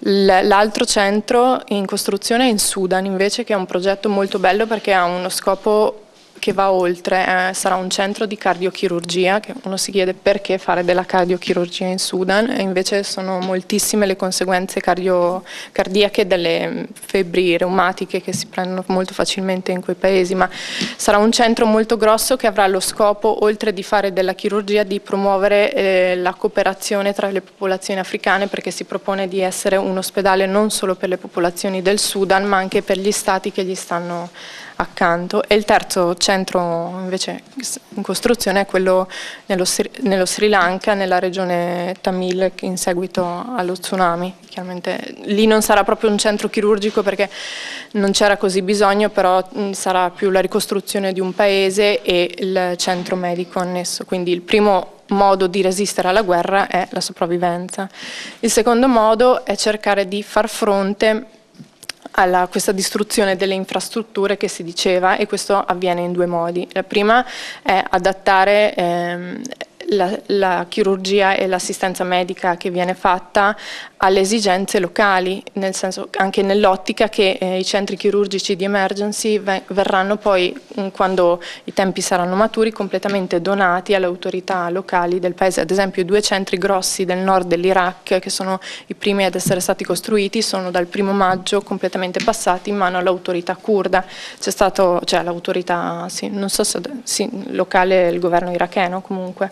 L'altro centro in costruzione è in Sudan invece che è un progetto molto bello perché ha uno scopo che va oltre, eh, sarà un centro di cardiochirurgia, che uno si chiede perché fare della cardiochirurgia in Sudan, e invece sono moltissime le conseguenze cardio, cardiache delle mm, febbri reumatiche che si prendono molto facilmente in quei paesi, ma sarà un centro molto grosso che avrà lo scopo, oltre di fare della chirurgia, di promuovere eh, la cooperazione tra le popolazioni africane, perché si propone di essere un ospedale non solo per le popolazioni del Sudan, ma anche per gli stati che gli stanno accanto e il terzo centro invece in costruzione è quello nello Sri, nello Sri Lanka, nella regione Tamil in seguito allo tsunami. Chiaramente lì non sarà proprio un centro chirurgico perché non c'era così bisogno, però mm, sarà più la ricostruzione di un paese e il centro medico annesso. Quindi il primo modo di resistere alla guerra è la sopravvivenza. Il secondo modo è cercare di far fronte alla questa distruzione delle infrastrutture che si diceva e questo avviene in due modi. La prima è adattare ehm, la, la chirurgia e l'assistenza medica che viene fatta alle esigenze locali, nel senso anche nell'ottica che eh, i centri chirurgici di emergency verranno poi, mm, quando i tempi saranno maturi, completamente donati alle autorità locali del paese. Ad esempio i due centri grossi del nord dell'Iraq, che sono i primi ad essere stati costruiti, sono dal primo maggio completamente passati in mano all'autorità kurda. C'è stato, cioè l'autorità, sì, non so se, sì, locale, il governo iracheno comunque.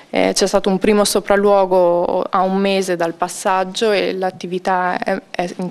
Eh, c'è stato un primo sopralluogo a un mese dal passaggio e l'attività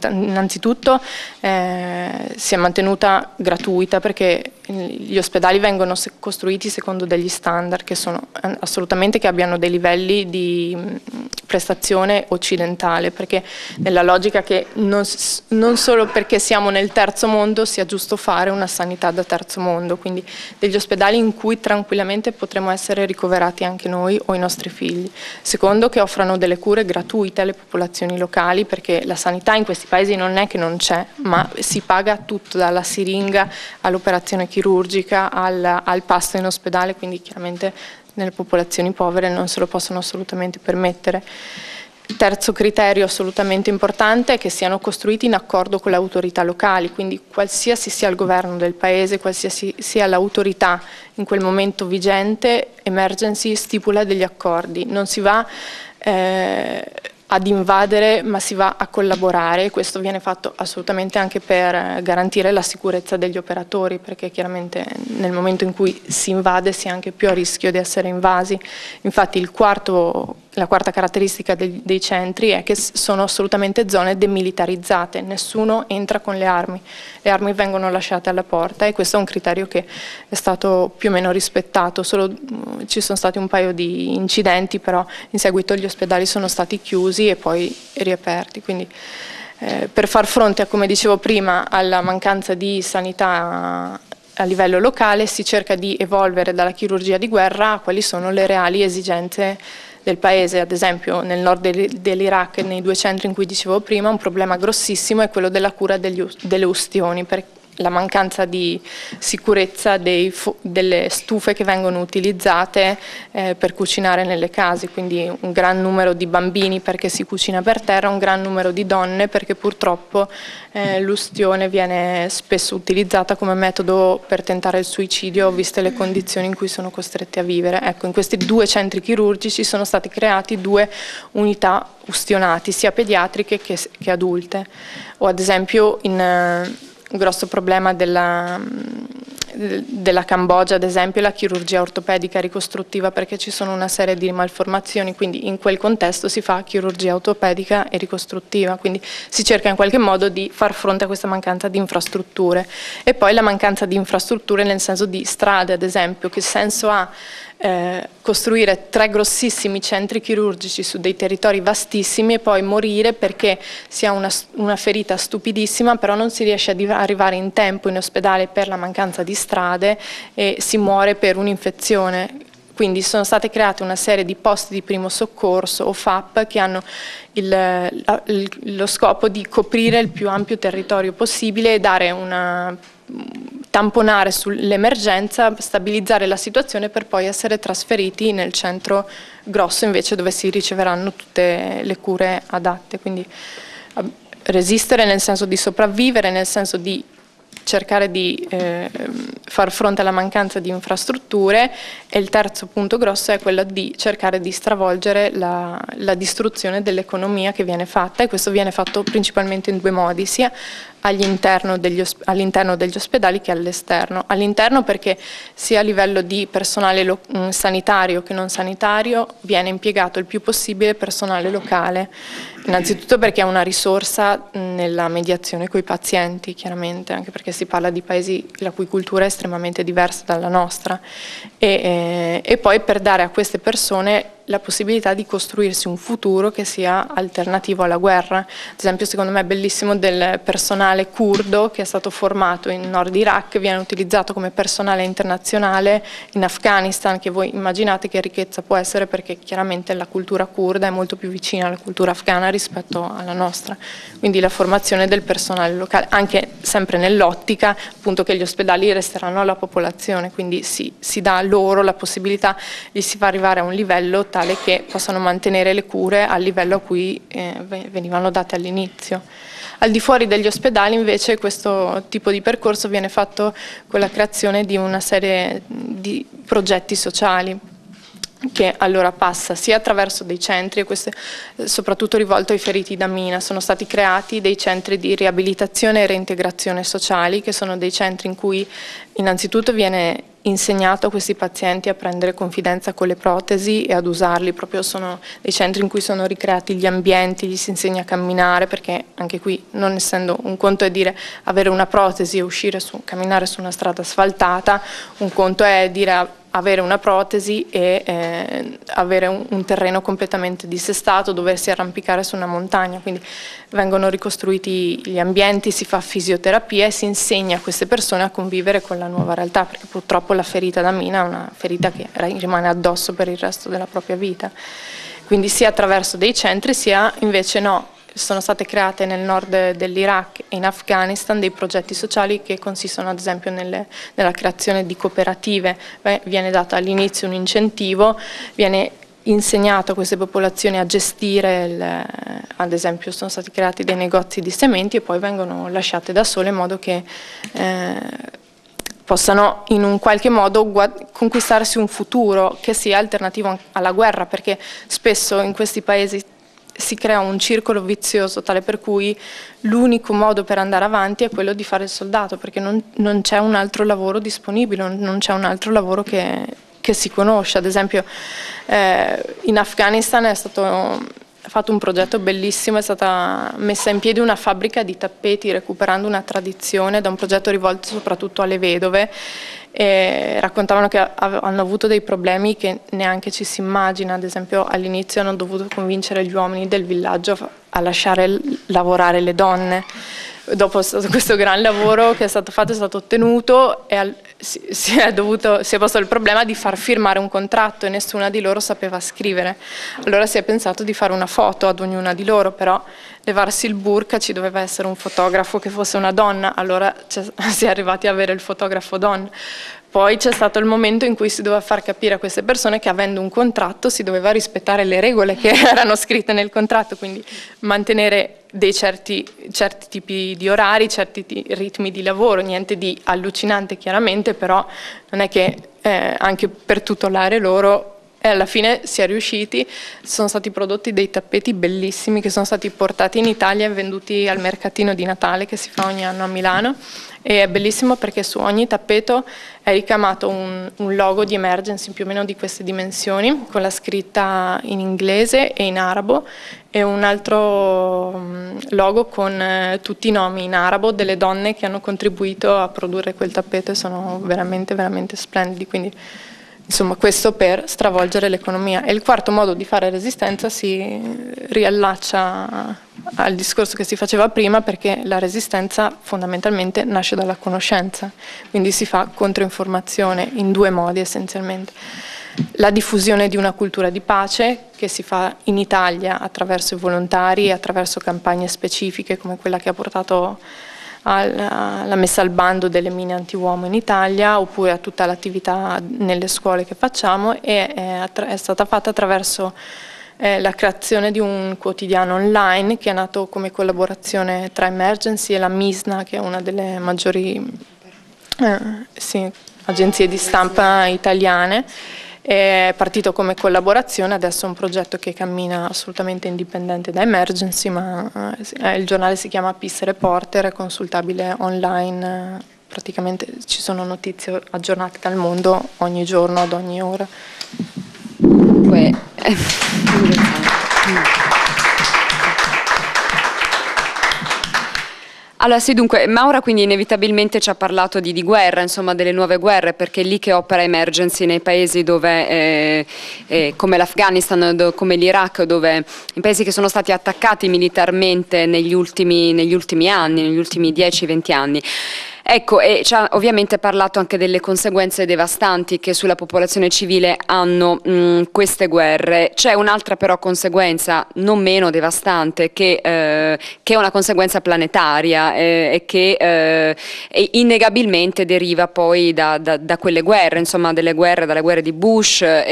innanzitutto eh, si è mantenuta gratuita perché gli ospedali vengono costruiti secondo degli standard che sono eh, assolutamente che abbiano dei livelli di mm, prestazione occidentale perché nella logica che non, non solo perché siamo nel terzo mondo sia giusto fare una sanità da terzo mondo quindi degli ospedali in cui tranquillamente potremo essere ricoverati anche noi o i nostri figli. Secondo che offrano delle cure gratuite alle popolazioni locali perché la sanità in questi paesi non è che non c'è, ma si paga tutto, dalla siringa all'operazione chirurgica al, al pasto in ospedale, quindi chiaramente nelle popolazioni povere non se lo possono assolutamente permettere. Terzo criterio assolutamente importante è che siano costruiti in accordo con le autorità locali, quindi qualsiasi sia il governo del Paese, qualsiasi sia l'autorità in quel momento vigente, emergency stipula degli accordi. Non si va eh, ad invadere ma si va a collaborare e questo viene fatto assolutamente anche per garantire la sicurezza degli operatori perché chiaramente nel momento in cui si invade si è anche più a rischio di essere invasi. Infatti il quarto la quarta caratteristica dei, dei centri è che sono assolutamente zone demilitarizzate, nessuno entra con le armi, le armi vengono lasciate alla porta e questo è un criterio che è stato più o meno rispettato, solo mm, ci sono stati un paio di incidenti, però in seguito gli ospedali sono stati chiusi e poi riaperti. Quindi, eh, per far fronte, come dicevo prima, alla mancanza di sanità a livello locale si cerca di evolvere dalla chirurgia di guerra a quali sono le reali esigenze del paese, ad esempio nel nord dell'Iraq e nei due centri in cui dicevo prima, un problema grossissimo è quello della cura degli, delle ustioni, per, la mancanza di sicurezza dei, delle stufe che vengono utilizzate eh, per cucinare nelle case, quindi un gran numero di bambini perché si cucina per terra, un gran numero di donne perché purtroppo eh, l'ustione viene spesso utilizzata come metodo per tentare il suicidio viste le condizioni in cui sono costrette a vivere. Ecco, in questi due centri chirurgici sono stati creati due unità ustionati, sia pediatriche che, che adulte. O ad esempio in eh, un grosso problema della, della Cambogia, ad esempio, è la chirurgia ortopedica ricostruttiva perché ci sono una serie di malformazioni, quindi in quel contesto si fa chirurgia ortopedica e ricostruttiva, quindi si cerca in qualche modo di far fronte a questa mancanza di infrastrutture. E poi la mancanza di infrastrutture nel senso di strade, ad esempio, che senso ha eh, costruire tre grossissimi centri chirurgici su dei territori vastissimi e poi morire perché si ha una, una ferita stupidissima, però non si riesce ad arrivare in tempo in ospedale per la mancanza di strade e si muore per un'infezione. Quindi sono state create una serie di posti di primo soccorso o FAP che hanno il, lo scopo di coprire il più ampio territorio possibile e dare una tamponare sull'emergenza, stabilizzare la situazione per poi essere trasferiti nel centro grosso invece dove si riceveranno tutte le cure adatte. Quindi resistere nel senso di sopravvivere, nel senso di cercare di eh, far fronte alla mancanza di infrastrutture e il terzo punto grosso è quello di cercare di stravolgere la, la distruzione dell'economia che viene fatta e questo viene fatto principalmente in due modi, sia all'interno degli, os all degli, ospedali che all'esterno. All'interno perché sia a livello di personale mm, sanitario che non sanitario viene impiegato il più possibile personale locale Innanzitutto perché è una risorsa nella mediazione con i pazienti, chiaramente, anche perché si parla di paesi la cui cultura è estremamente diversa dalla nostra e, eh, e poi per dare a queste persone la possibilità di costruirsi un futuro che sia alternativo alla guerra. Ad esempio, secondo me è bellissimo del personale curdo che è stato formato in nord Iraq, viene utilizzato come personale internazionale in Afghanistan, che voi immaginate che ricchezza può essere perché chiaramente la cultura curda è molto più vicina alla cultura afghana rispetto alla nostra, quindi la formazione del personale locale, anche sempre nell'ottica appunto che gli ospedali resteranno alla popolazione, quindi si, si dà loro la possibilità, gli si fa arrivare a un livello tale che possano mantenere le cure al livello a cui eh, venivano date all'inizio. Al di fuori degli ospedali invece questo tipo di percorso viene fatto con la creazione di una serie di progetti sociali che allora passa sia attraverso dei centri, eh, soprattutto rivolto ai feriti da mina, sono stati creati dei centri di riabilitazione e reintegrazione sociali, che sono dei centri in cui innanzitutto viene insegnato a questi pazienti a prendere confidenza con le protesi e ad usarli, proprio sono dei centri in cui sono ricreati gli ambienti, gli si insegna a camminare, perché anche qui non essendo un conto è dire avere una protesi e uscire su, camminare su una strada asfaltata, un conto è dire avere una protesi e eh, avere un, un, terreno completamente dissestato, doversi arrampicare su una montagna. Quindi vengono ricostruiti gli ambienti, si fa fisioterapia e si insegna a queste persone a convivere con la nuova realtà, perché purtroppo la ferita da mina è una ferita che rimane addosso per il resto della propria vita. Quindi sia attraverso dei centri sia invece no, sono state create nel nord dell'Iraq e in Afghanistan dei progetti sociali che consistono ad esempio nelle, nella creazione di cooperative, Beh, viene dato all'inizio un incentivo, viene insegnato a queste popolazioni a gestire, il, ad esempio sono stati creati dei negozi di sementi e poi vengono lasciate da sole in modo che eh, possano in un qualche modo conquistarsi un futuro che sia alternativo alla guerra, perché spesso in questi paesi si crea un circolo vizioso tale per cui l'unico modo per andare avanti è quello di fare il soldato, perché non, non c'è un altro lavoro disponibile, non c'è un altro lavoro che, che si conosce. Ad esempio eh, in Afghanistan è stato fatto un progetto bellissimo, è stata messa in piedi una fabbrica di tappeti recuperando una tradizione da un progetto rivolto soprattutto alle vedove e raccontavano che hanno avuto dei problemi che neanche ci si immagina, ad esempio all'inizio hanno dovuto convincere gli uomini del villaggio a lasciare lavorare le donne. Dopo questo gran lavoro che è stato fatto, è stato ottenuto e si è, dovuto, si è posto il problema di far firmare un contratto e nessuna di loro sapeva scrivere. Allora si è pensato di fare una foto ad ognuna di loro, però levarsi il burka ci doveva essere un fotografo che fosse una donna, allora si è arrivati ad avere il fotografo donna. Poi c'è stato il momento in cui si doveva far capire a queste persone che avendo un contratto si doveva rispettare le regole che erano scritte nel contratto, quindi mantenere dei certi, certi tipi di orari, certi ritmi di lavoro, niente di allucinante chiaramente, però non è che eh, anche per tutelare loro e alla fine si è riusciti, sono stati prodotti dei tappeti bellissimi che sono stati portati in Italia e venduti al mercatino di Natale che si fa ogni anno a Milano e è bellissimo perché su ogni tappeto è ricamato un, un logo di emergency più o meno di queste dimensioni con la scritta in inglese e in arabo e un altro mm, logo con eh, tutti i nomi in arabo delle donne che hanno contribuito a produrre quel tappeto e sono veramente veramente splendidi. Quindi Insomma, questo per stravolgere l'economia. E il quarto modo di fare resistenza si riallaccia al discorso che si faceva prima perché la resistenza fondamentalmente nasce dalla conoscenza, quindi si fa controinformazione in due modi essenzialmente. La diffusione di una cultura di pace che si fa in Italia attraverso i volontari, attraverso campagne specifiche come quella che ha portato alla messa al bando delle mine antiuomo in Italia oppure a tutta l'attività nelle scuole che facciamo e eh, è, stata fatta attraverso eh, la creazione di un quotidiano online che è nato come collaborazione tra Emergency e la MISNA che è una delle maggiori eh, sì, agenzie di stampa italiane è partito come collaborazione, adesso è un progetto che cammina assolutamente indipendente da Emergency, ma eh, il giornale si chiama Peace Reporter, è consultabile online, praticamente ci sono notizie aggiornate dal mondo ogni giorno, ad ogni ora. Dunque, Allora sì, dunque, Maura quindi inevitabilmente ci ha parlato di, di, guerra, insomma delle nuove guerre, perché è lì che opera Emergency nei paesi dove, eh, eh, come l'Afghanistan, do, come l'Iraq, dove in paesi che sono stati attaccati militarmente negli ultimi, negli ultimi anni, negli ultimi 10-20 anni. Ecco, e ci ha ovviamente parlato anche delle conseguenze devastanti che sulla popolazione civile hanno mh, mm, queste guerre. C'è un'altra però conseguenza non meno devastante che, eh, che è una conseguenza planetaria eh, e che eh, innegabilmente deriva poi da, da, da, quelle guerre, insomma delle guerre, dalle guerre di Bush, e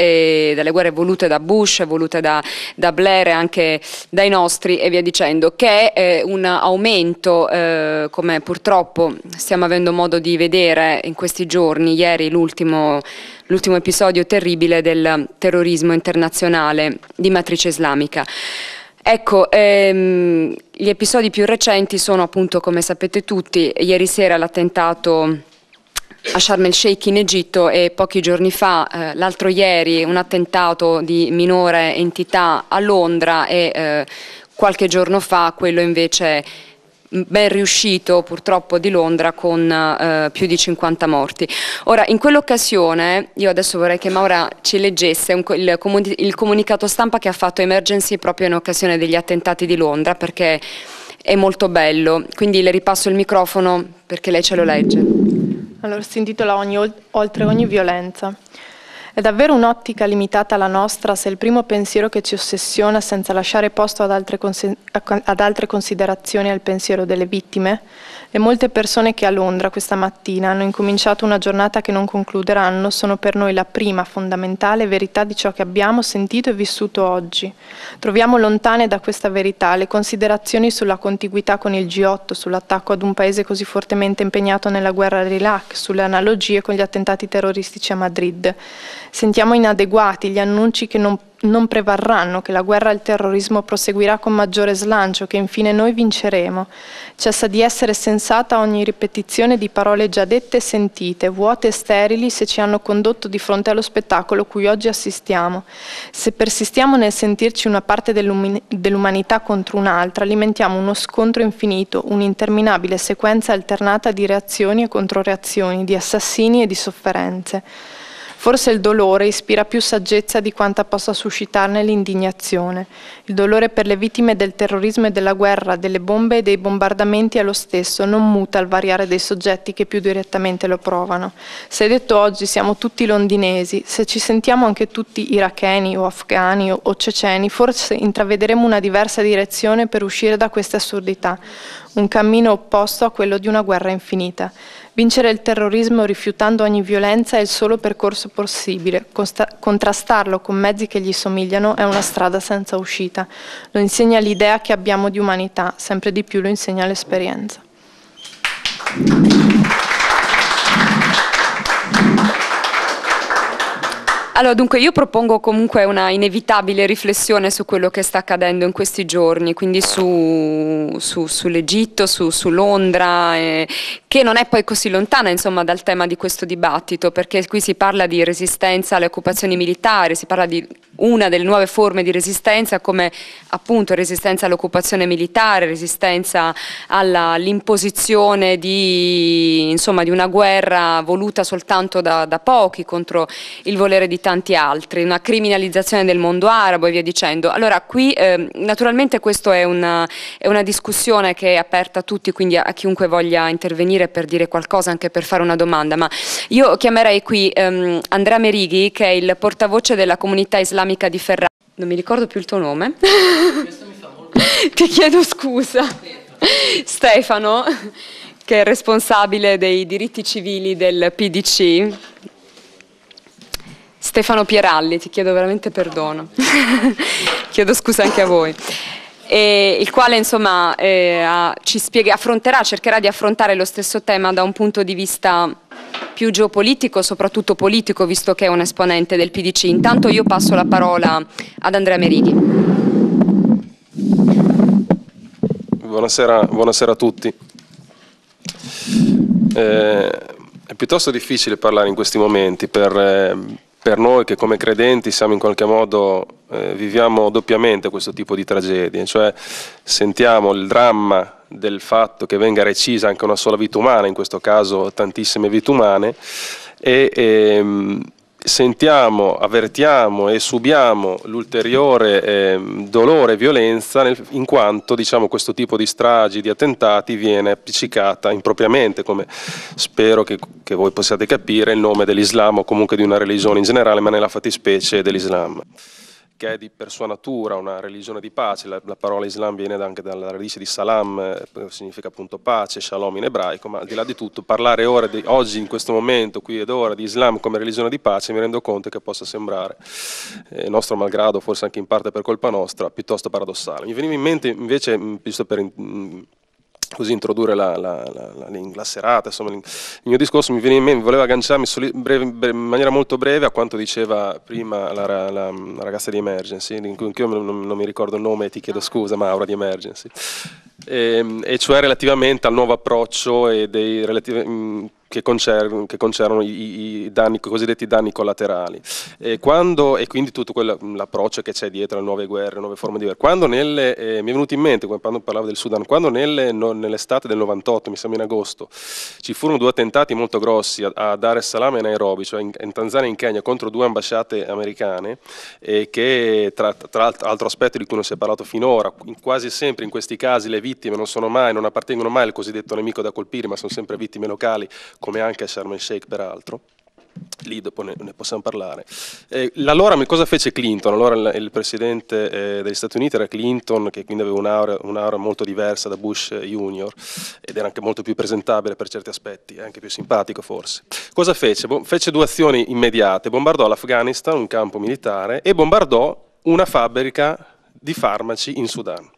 eh, dalle guerre volute da Bush, volute da, da Blair e anche dai nostri e via dicendo, che è eh, un aumento eh, come purtroppo stiamo avendo avendo modo di vedere in questi giorni, ieri l'ultimo, l'ultimo episodio terribile del terrorismo internazionale di matrice islamica. Ecco, ehm, gli episodi più recenti sono appunto, come sapete tutti, ieri sera l'attentato a Sharm el Sheikh in Egitto e pochi giorni fa, eh, l'altro ieri, un attentato di minore entità a Londra e eh, qualche giorno fa quello invece ben riuscito purtroppo di Londra con eh, più di 50 morti. Ora in quell'occasione io adesso vorrei che Maura ci leggesse un, il, il, comunicato stampa che ha fatto Emergency proprio in occasione degli attentati di Londra perché è molto bello, quindi le ripasso il microfono perché lei ce lo legge. Allora si intitola ogni, Oltre ogni violenza. È davvero un'ottica limitata alla nostra se il primo pensiero che ci ossessiona senza lasciare posto ad altre, ad altre considerazioni è il pensiero delle vittime? Le molte persone che a Londra questa mattina hanno incominciato una giornata che non concluderanno sono per noi la prima fondamentale verità di ciò che abbiamo sentito e vissuto oggi. Troviamo lontane da questa verità le considerazioni sulla contiguità con il G8, sull'attacco ad un paese così fortemente impegnato nella guerra all'Iraq, sulle analogie con gli attentati terroristici a Madrid. Sentiamo inadeguati gli annunci che non, non prevarranno, che la guerra al terrorismo proseguirà con maggiore slancio, che infine noi vinceremo. Cessa di essere sensata ogni ripetizione di parole già dette e sentite, vuote e sterili se ci hanno condotto di fronte allo spettacolo cui oggi assistiamo. Se persistiamo nel sentirci una parte dell'umanità contro un'altra, alimentiamo uno scontro infinito, un'interminabile sequenza alternata di reazioni e controreazioni, di assassini e di sofferenze. Forse il dolore ispira più saggezza di quanta possa suscitarne l'indignazione. Il dolore per le vittime del terrorismo e della guerra, delle bombe e dei bombardamenti è lo stesso, non muta al variare dei soggetti che più direttamente lo provano. Se detto oggi siamo tutti londinesi, se ci sentiamo anche tutti iracheni o afghani o, o ceceni, forse intravedremo una diversa direzione per uscire da queste assurdità, un cammino opposto a quello di una guerra infinita. Vincere il terrorismo rifiutando ogni violenza è il solo percorso possibile. Consta- contrastarlo con mezzi che gli somigliano è una strada senza uscita. Lo insegna l'idea che abbiamo di umanità, sempre di più lo insegna l'esperienza. Allora, dunque, io propongo comunque una inevitabile riflessione su quello che sta accadendo in questi giorni, quindi su, su, sull'Egitto, su, su Londra, eh, che non è poi così lontana insomma, dal tema di questo dibattito, perché qui si parla di resistenza alle occupazioni militari, si parla di una delle nuove forme di resistenza come appunto resistenza all'occupazione militare, resistenza all'imposizione di, insomma, di, una guerra voluta soltanto da, da, pochi contro il volere di tanti altri, una criminalizzazione del mondo arabo e via dicendo. Allora qui eh, naturalmente questa è è una discussione che è aperta a tutti, quindi a chiunque voglia intervenire intervenire per dire qualcosa, anche per fare una domanda, ma io chiamerei qui ehm, Andrea Merighi, che è il portavoce della comunità islamica di Ferrara. Non mi ricordo più il tuo nome. Ti chiedo scusa. Stefano, che è responsabile dei diritti civili del PDC. Stefano Pieralli, ti chiedo veramente perdono. chiedo scusa anche a voi eh, il quale insomma, eh, ci spiega, affronterà, cercherà di affrontare lo stesso tema da un punto di vista più geopolitico, soprattutto politico, visto che è un esponente del PDC. Intanto io passo la parola ad Andrea Merighi. Buonasera, buonasera a tutti. Eh, è piuttosto difficile parlare in questi momenti per eh, per noi che come credenti siamo in qualche modo, eh, viviamo doppiamente questo tipo di tragedie, cioè sentiamo il dramma del fatto che venga recisa anche una sola vita umana, in questo caso tantissime vite umane, e, e ehm, sentiamo, avvertiamo e subiamo l'ulteriore eh, dolore e violenza nel, in quanto diciamo, questo tipo di stragi, di attentati viene appiccicata impropriamente, come spero che, che voi possiate capire, il nome dell'Islam o comunque di una religione in generale, ma nella fattispecie dell'Islam che è di, per sua natura una religione di pace, la, la parola Islam viene anche dalla radice di salam, eh, significa appunto pace, shalom in ebraico, ma al di là di tutto parlare ora di, oggi in questo momento, qui ed ora, di Islam come religione di pace mi rendo conto che possa sembrare, eh, nostro malgrado, forse anche in parte per colpa nostra, piuttosto paradossale. Mi veniva in mente invece, giusto per... In, così introdurre la, la, la, la, serata, insomma il mio discorso mi, viene, mi voleva agganciarmi soli, breve, breve, in maniera molto breve a quanto diceva prima la, ragazza di Emergency, in cui io non, non, mi ricordo il nome, e ti chiedo ah. scusa Maura di Emergency, e, ehm, e cioè relativamente al nuovo approccio e dei relativi che, concer- che concernono i, i, danni, i, cosiddetti danni collaterali. E, quando, e quindi tutto quella, l'approccio che c'è dietro alle nuove guerre, alle nuove forme di guerra. Quando nelle, eh, mi è venuto in mente, quando parlavo del Sudan, quando nelle, no, nell'estate del 98, mi sembra in agosto, ci furono due attentati molto grossi a, a Dar es Salaam e Nairobi, cioè in, in Tanzania e in Kenya, contro due ambasciate americane, eh, che tra, tra altro aspetto di cui non si è parlato finora, in, quasi sempre in questi casi le vittime non sono mai, non appartengono mai al cosiddetto nemico da colpire, ma sono sempre vittime locali come anche Sharm el Sheikh peraltro, lì dopo ne, ne possiamo parlare. Eh, allora cosa fece Clinton? Allora il, presidente eh, degli Stati Uniti era Clinton, che quindi aveva un'aura, un'aura molto diversa da Bush Junior ed era anche molto più presentabile per certi aspetti, eh, anche più simpatico forse. Cosa fece? Bo- fece due azioni immediate, bombardò l'Afghanistan, un campo militare, e bombardò una fabbrica di farmaci in Sudan.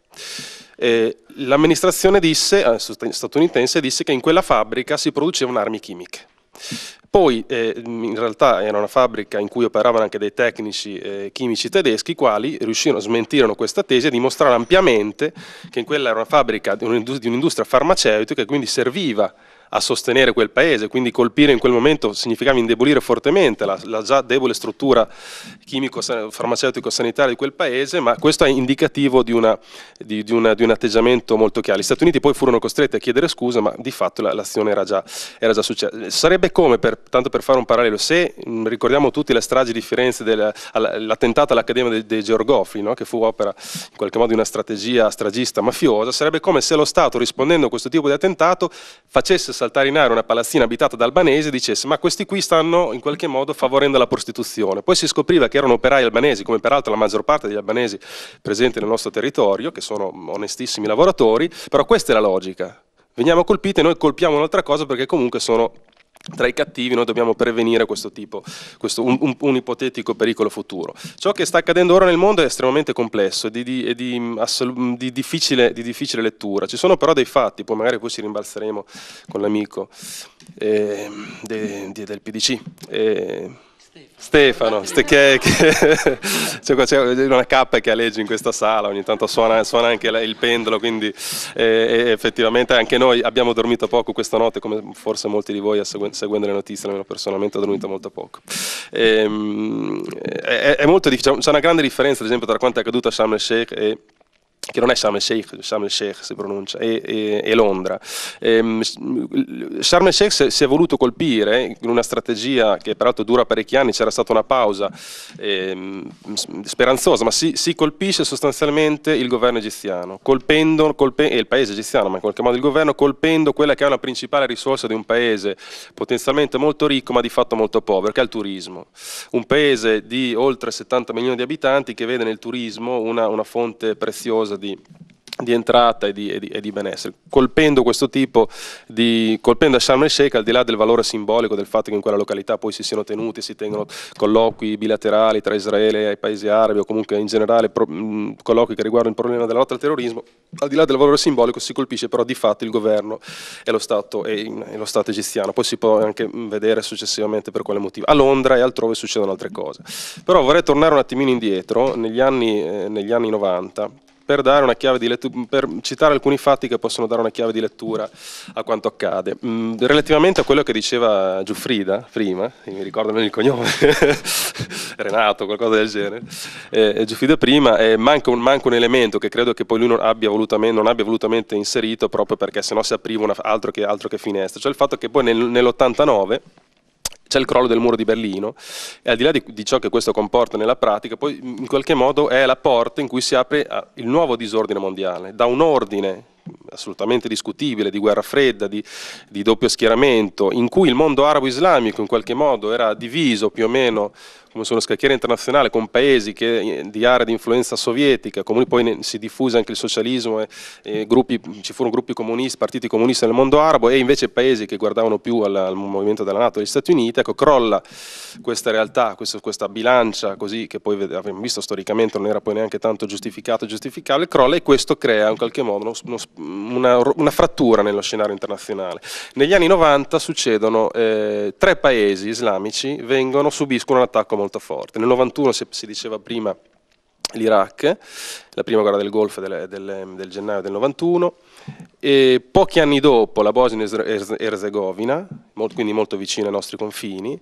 Eh, l'amministrazione disse, eh, statunitense disse che in quella fabbrica si producevano armi chimiche. Poi eh, in realtà era una fabbrica in cui operavano anche dei tecnici eh, chimici tedeschi, i quali riuscirono a smentire questa tesi e dimostrare ampiamente che in quella era una fabbrica di un'industria farmaceutica e quindi serviva a sostenere quel paese, quindi colpire in quel momento significava indebolire fortemente la, la già debole struttura chimico-farmaceutico-sanitaria di quel paese, ma questo è indicativo di, una, di, di, una, di, un atteggiamento molto chiaro. Gli Stati Uniti poi furono costretti a chiedere scusa, ma di fatto l'azione era già, era già successa. Sarebbe come, per, tanto per fare un parallelo, se mh, mm, ricordiamo tutti le stragi di Firenze, l'attentato all'Accademia dei, dei Georgofi, no? che fu opera in qualche modo di una strategia stragista mafiosa, sarebbe come se lo Stato rispondendo a questo tipo di attentato facesse saltare in aria una palazzina abitata da albanesi e dicesse ma questi qui stanno in qualche modo favorendo la prostituzione. Poi si scopriva che erano operai albanesi, come peraltro la maggior parte degli albanesi presenti nel nostro territorio, che sono onestissimi lavoratori, però questa è la logica. Veniamo colpiti e noi colpiamo un'altra cosa perché comunque sono tra i cattivi noi dobbiamo prevenire questo tipo, questo, un, un, un, ipotetico pericolo futuro. Ciò che sta accadendo ora nel mondo è estremamente complesso e di, di, di, mm, di, difficile, lettura. Ci sono però dei fatti, poi magari poi ci rimbalzeremo con l'amico eh, de, de, del PDC. Eh, Stefano, ste, che, che cioè, c'è una K che alleggi in questa sala, ogni tanto suona, suona anche il pendolo, quindi eh, effettivamente anche noi abbiamo dormito poco questa notte, come forse molti di voi seguendo le notizie, almeno personalmente ho dormito molto poco. E, ehm, è, è molto difficile, c'è una grande differenza ad esempio tra quanto è accaduto a Sharm el-Sheikh e che non è Sharm el Sheikh, Sharm el Sheikh si pronuncia, e, e, e Londra. Ehm, Sharm el Sheikh si è voluto colpire in una strategia che peraltro dura parecchi anni, c'era stata una pausa ehm, speranzosa, ma si, si, colpisce sostanzialmente il governo egiziano, colpendo, colpe, e il paese egiziano, ma in qualche modo il governo, colpendo quella che è una principale risorsa di un paese potenzialmente molto ricco ma di fatto molto povero, che è il turismo. Un paese di oltre 70 milioni di abitanti che vede nel turismo una, una fonte preziosa qualcosa di di entrata e di, e, di, e di, benessere. Colpendo questo tipo di, colpendo a Sharm el Sheikh, al di là del valore simbolico del fatto che in quella località poi si siano tenuti, si tengono colloqui bilaterali tra Israele e i paesi arabi o comunque in generale pro, mh, colloqui che riguardano il problema della lotta al terrorismo, al di là del valore simbolico si colpisce però di fatto il governo e lo Stato, e, e lo stato egiziano. Poi si può anche vedere successivamente per quale motivo. A Londra e altrove succedono altre cose. Però vorrei tornare un attimino indietro, negli anni, eh, negli anni 90 per, lettura, per, citare alcuni fatti che possono dare una chiave di lettura a quanto accade. Mm, relativamente a quello che diceva Giuffrida prima, mi ricordo il cognome, Renato, qualcosa del genere, eh, Giuffrida prima, eh, manca, un, manca, un, elemento che credo che poi lui non abbia volutamente, non abbia volutamente inserito proprio perché sennò si apriva una, altro, che, altro, che, finestra, cioè il fatto che poi nel, nell'89 c'è il crollo del muro di Berlino e al di là di, di, ciò che questo comporta nella pratica, poi in qualche modo è la porta in cui si apre ah, il nuovo disordine mondiale, da un ordine assolutamente discutibile di guerra fredda, di, di doppio schieramento, in cui il mondo arabo islamico in qualche modo era diviso più o meno come sono scacchiere internazionale, con paesi che, eh, di area di influenza sovietica, come poi si diffuse anche il socialismo, e, eh, e eh, gruppi, ci furono gruppi comunisti, partiti comunisti nel mondo arabo e invece paesi che guardavano più al, al movimento della Nato e degli Stati Uniti, ecco, crolla questa realtà, questa, questa bilancia così che poi abbiamo visto storicamente non era poi neanche tanto giustificato, giustificabile, crolla e questo crea in qualche modo uno, uno, una, una, frattura nello scenario internazionale. Negli anni 90 succedono eh, tre paesi islamici vengono, subiscono un attacco molto forte. Nel 91 si, si diceva prima l'Iraq, la prima guerra del Golfo del, del, del gennaio del 91, e pochi anni dopo la Bosnia e Erzegovina, quindi molto vicino ai nostri confini,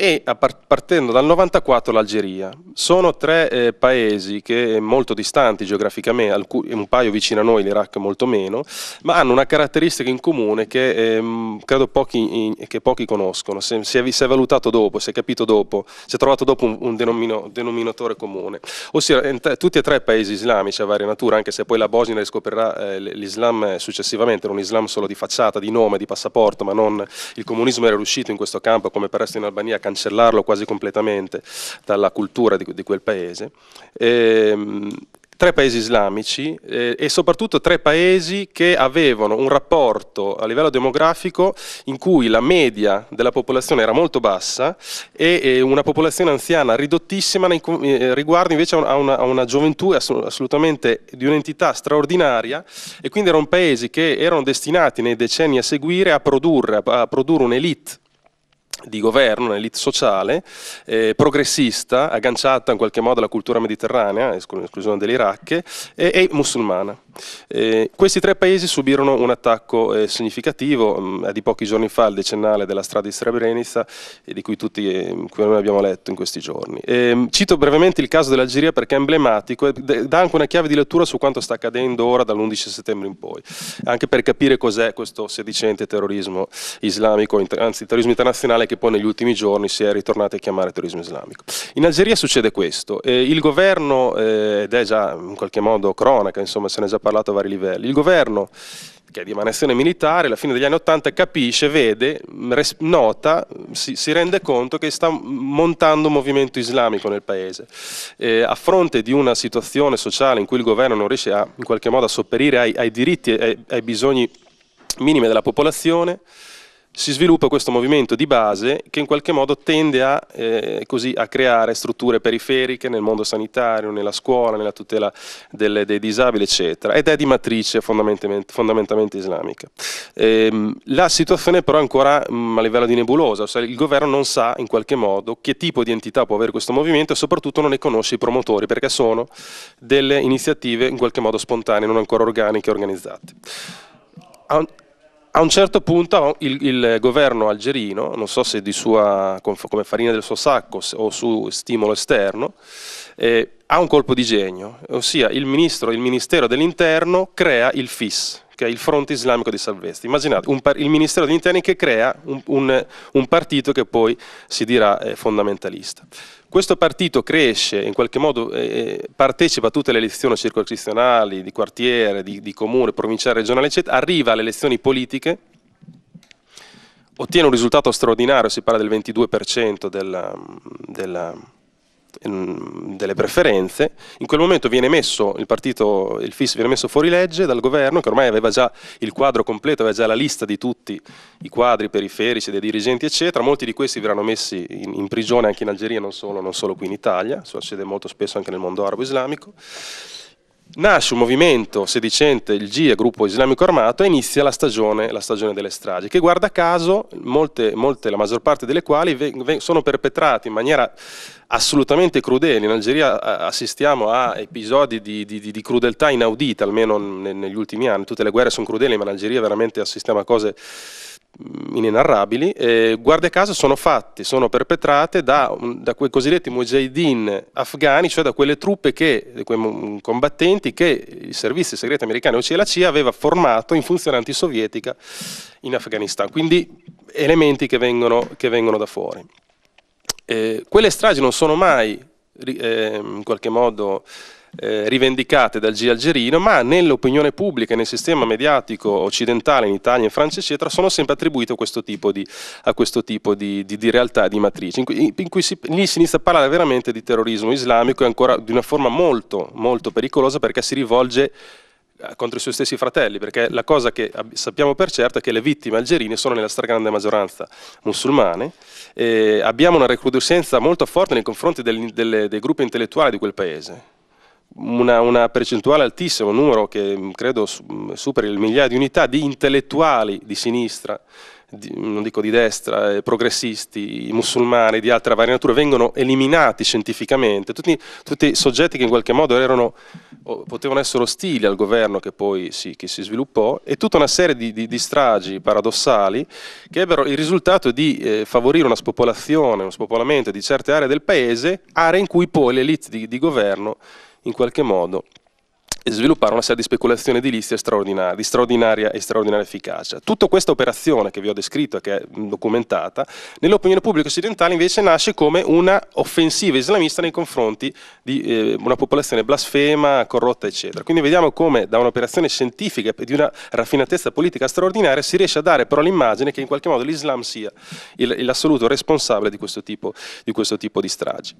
e partendo dal 94 l'Algeria. Sono tre eh, paesi che molto distanti geograficamente, un paio vicino a noi, l'Iraq molto meno, ma hanno una caratteristica in comune che ehm, credo pochi, in, che pochi conoscono, si è, si è, valutato dopo, si è capito dopo, si è trovato dopo un, un denomino, denominatore comune. Ossia, tutti e tre paesi islamici a varia natura, anche se poi la Bosnia riscoprirà eh, l'Islam successivamente, era un Islam solo di facciata, di nome, di passaporto, ma non il comunismo era riuscito in questo campo come per resto in Albania a cancellarlo quasi completamente dalla cultura di, di quel paese. Ehm, tre paesi islamici eh, e soprattutto tre paesi che avevano un rapporto a livello demografico in cui la media della popolazione era molto bassa e, e una popolazione anziana ridottissima nei, eh, riguardo invece a una, a una, gioventù assolutamente di un'entità straordinaria e quindi erano paesi che erano destinati nei decenni a seguire a produrre, a, a produrre un'elite di governo, un'elite sociale, eh, progressista, agganciata in qualche modo alla cultura mediterranea, esclusione dell'Iraq, e, e musulmana. Eh, questi tre paesi subirono un attacco eh, significativo, mm, è di pochi giorni fa il decennale della strada di Srebrenica, eh, di cui tutti cui eh, noi abbiamo letto in questi giorni. Ehm, cito brevemente il caso dell'Algeria perché è emblematico e dà anche una chiave di lettura su quanto sta accadendo ora dall'11 settembre in poi, anche per capire cos'è questo sedicente terrorismo islamico, anzi terrorismo internazionale che poi negli ultimi giorni si è ritornato a chiamare terrorismo islamico. In Algeria succede questo, eh, il governo, ed è già in qualche modo cronaca, insomma se ne è già parlato a vari livelli. Il governo, che è di emanazione militare, alla fine degli anni Ottanta capisce, vede, nota, si, si, rende conto che sta montando un movimento islamico nel paese. Eh, a fronte di una situazione sociale in cui il governo non riesce a, in qualche modo a sopperire ai, ai diritti e ai, ai bisogni minimi della popolazione, si sviluppa questo movimento di base che in qualche modo tende a, eh, così, a, creare strutture periferiche nel mondo sanitario, nella scuola, nella tutela delle, dei disabili, eccetera, ed è di matrice fondamentalmente, fondamentalmente islamica. Ehm, la situazione però è ancora mh, mm, a livello di nebulosa, ossia il governo non sa in qualche modo che tipo di entità può avere questo movimento e soprattutto non ne conosce i promotori perché sono delle iniziative in qualche modo spontanee, non ancora organiche e organizzate a un certo punto il, il, governo algerino, non so se sua, come farina del suo sacco o su stimolo esterno, eh, ha un colpo di genio, ossia il, ministro, il Ministero dell'Interno crea il FIS, che è il Fronte Islamico di Salvesti. Immaginate par- il Ministero degli Interni che crea un, un, un partito che poi si dirà eh, fondamentalista. Questo partito cresce, in qualche modo eh, eh partecipa a tutte le elezioni circoscrizionali, di quartiere, di, di comune, provinciale, regionale, eccetera, arriva alle elezioni politiche, ottiene un risultato straordinario, si parla del 22% della, della delle preferenze, in quel momento viene messo il partito, il FIS viene messo fuori legge dal governo che ormai aveva già il quadro completo, aveva già la lista di tutti i quadri periferici, dei dirigenti eccetera, molti di questi verranno messi in, in prigione anche in Algeria, non solo, non solo qui in Italia, succede molto spesso anche nel mondo arabo islamico. Nasce un movimento sedicente, il GIA, gruppo islamico armato, e inizia la stagione, la stagione delle stragi, che guarda caso, molte, molte, la maggior parte delle quali sono perpetrate in maniera assolutamente crudeli. In Algeria eh, assistiamo a episodi di, di, di crudeltà inaudita, almeno negli ultimi anni. Tutte le guerre sono crudeli, ma in Algeria veramente assistiamo a cose mm, inenarrabili, eh, guarda caso sono fatte, sono perpetrate da, da, quei cosiddetti mujahideen afghani, cioè da quelle truppe, che, quei combattenti che i servizi segreti americani, ossia la CIA, aveva formato in funzione antisovietica in Afghanistan. Quindi elementi che vengono, che vengono da fuori. Eh, quelle stragi non sono mai eh, in qualche modo eh, rivendicate dal G algerino, ma nell'opinione pubblica e nel sistema mediatico occidentale, in Italia, in Francia, eccetera, sono sempre attribuite a questo tipo di, questo tipo di, di, di realtà, di matrice, in cui, in cui si, lì si inizia a parlare veramente di terrorismo islamico e ancora di una forma molto, molto pericolosa perché si rivolge eh, contro i suoi stessi fratelli, perché la cosa che sappiamo per certo è che le vittime algerine sono nella stragrande maggioranza musulmane, e abbiamo una recrudescenza molto forte nei confronti del, del, dei gruppi intellettuali di quel paese. Una, una, percentuale altissima, un numero che mm, credo superi il migliaio di unità di intellettuali di sinistra di, non dico di destra, eh, progressisti, musulmani di altra varia natura, vengono eliminati scientificamente, tutti, tutti, soggetti che in qualche modo erano, potevano essere ostili al governo che poi sì, che si sviluppò, e tutta una serie di, di, di, stragi paradossali che ebbero il risultato di eh, favorire una spopolazione, uno spopolamento di certe aree del paese, aree in cui poi le elite di governo in qualche modo sviluppare una serie di speculazioni edilizie straordinarie, di straordinaria e straordinaria efficacia. Tutta questa operazione che vi ho descritto e che è documentata, nell'opinione pubblica occidentale invece nasce come una offensiva islamista nei confronti di eh, una popolazione blasfema, corrotta, eccetera. Quindi vediamo come da un'operazione scientifica e di una raffinatezza politica straordinaria si riesce a dare però l'immagine che in qualche modo l'Islam sia l'assoluto responsabile di questo tipo di, questo tipo di stragi.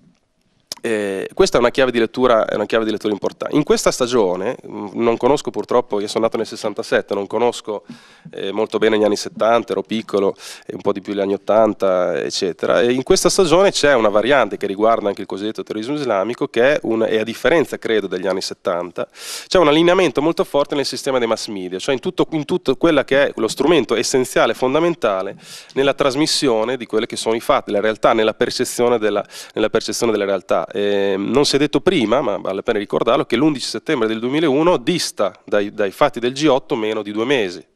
Eh, questa è una chiave di lettura, lettura importante. In questa stagione, mm, non conosco purtroppo, io sono nato nel 67, non conosco eh, molto bene gli anni 70, ero piccolo, e un po' di più gli anni 80, eccetera. E in questa stagione c'è una variante che riguarda anche il cosiddetto terrorismo islamico, che è, un, e a differenza credo degli anni 70, c'è un allineamento molto forte nel sistema dei mass media, cioè in tutto, in tutto quello che è lo strumento essenziale, fondamentale, nella trasmissione di quelli che sono i fatti, la realtà, nella percezione della, nella percezione della realtà eh, non si è detto prima, ma vale la pena ricordarlo, che l'11 settembre del 2001 dista dai, dai fatti del G8 meno di due mesi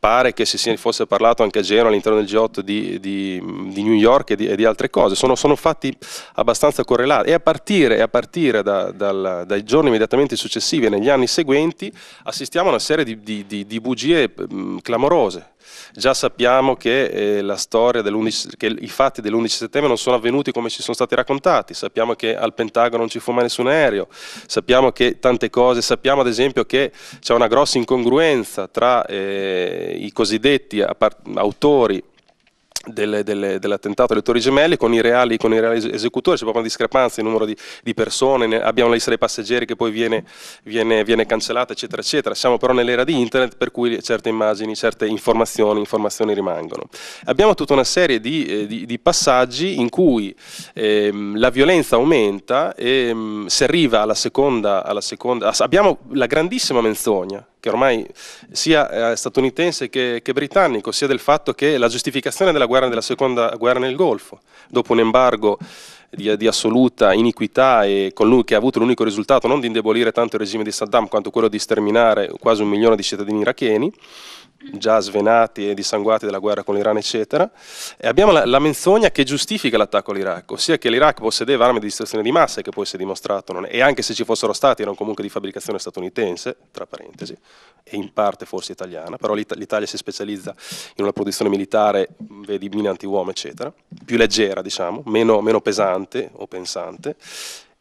pare che si fosse parlato anche a Genova all'interno del G8 di, di, di New York e di, e di altre cose, sono, sono, fatti abbastanza correlati e a partire, a partire da, dal, dai giorni immediatamente successivi e negli anni seguenti assistiamo a una serie di, bugie mh, clamorose Già sappiamo che, eh, che i fatti dell'11 settembre non sono avvenuti come ci sono stati raccontati, sappiamo che al Pentagono non ci fu mai nessun aereo, sappiamo che tante cose, sappiamo ad esempio che c'è una grossa incongruenza tra eh, i cosiddetti autori delle, delle, dell'attentato alle Torri Gemelli con i reali, con i reali esecutori, c'è proprio una discrepanza in numero di, di persone, ne, abbiamo la lista dei passeggeri che poi viene, viene, viene, cancellata, eccetera, eccetera. Siamo però nell'era di internet per cui certe immagini, certe informazioni, informazioni rimangono. Abbiamo tutta una serie di, eh, di, di passaggi in cui ehm, la violenza aumenta e ehm, si arriva alla seconda, alla seconda, abbiamo la grandissima menzogna che ormai sia eh, statunitense che, che, britannico, sia del fatto che la giustificazione della guerra della seconda guerra nel Golfo, dopo un embargo di, di assoluta iniquità e con lui che ha avuto l'unico risultato non di indebolire tanto il regime di Saddam quanto quello di sterminare quasi un milione di cittadini iracheni, già svenati e dissanguati dalla guerra con l'Iran, eccetera. E abbiamo la, la menzogna che giustifica l'attacco all'Iraq, ossia che l'Iraq possedeva armi di distruzione di massa, che poi si è dimostrato, è, e anche se ci fossero stati, erano comunque di fabbricazione statunitense, tra parentesi, e in parte forse italiana, però l'Italia si specializza in una produzione militare, vedi, mine anti-uomo, eccetera, più leggera, diciamo, meno, meno pesante o pensante,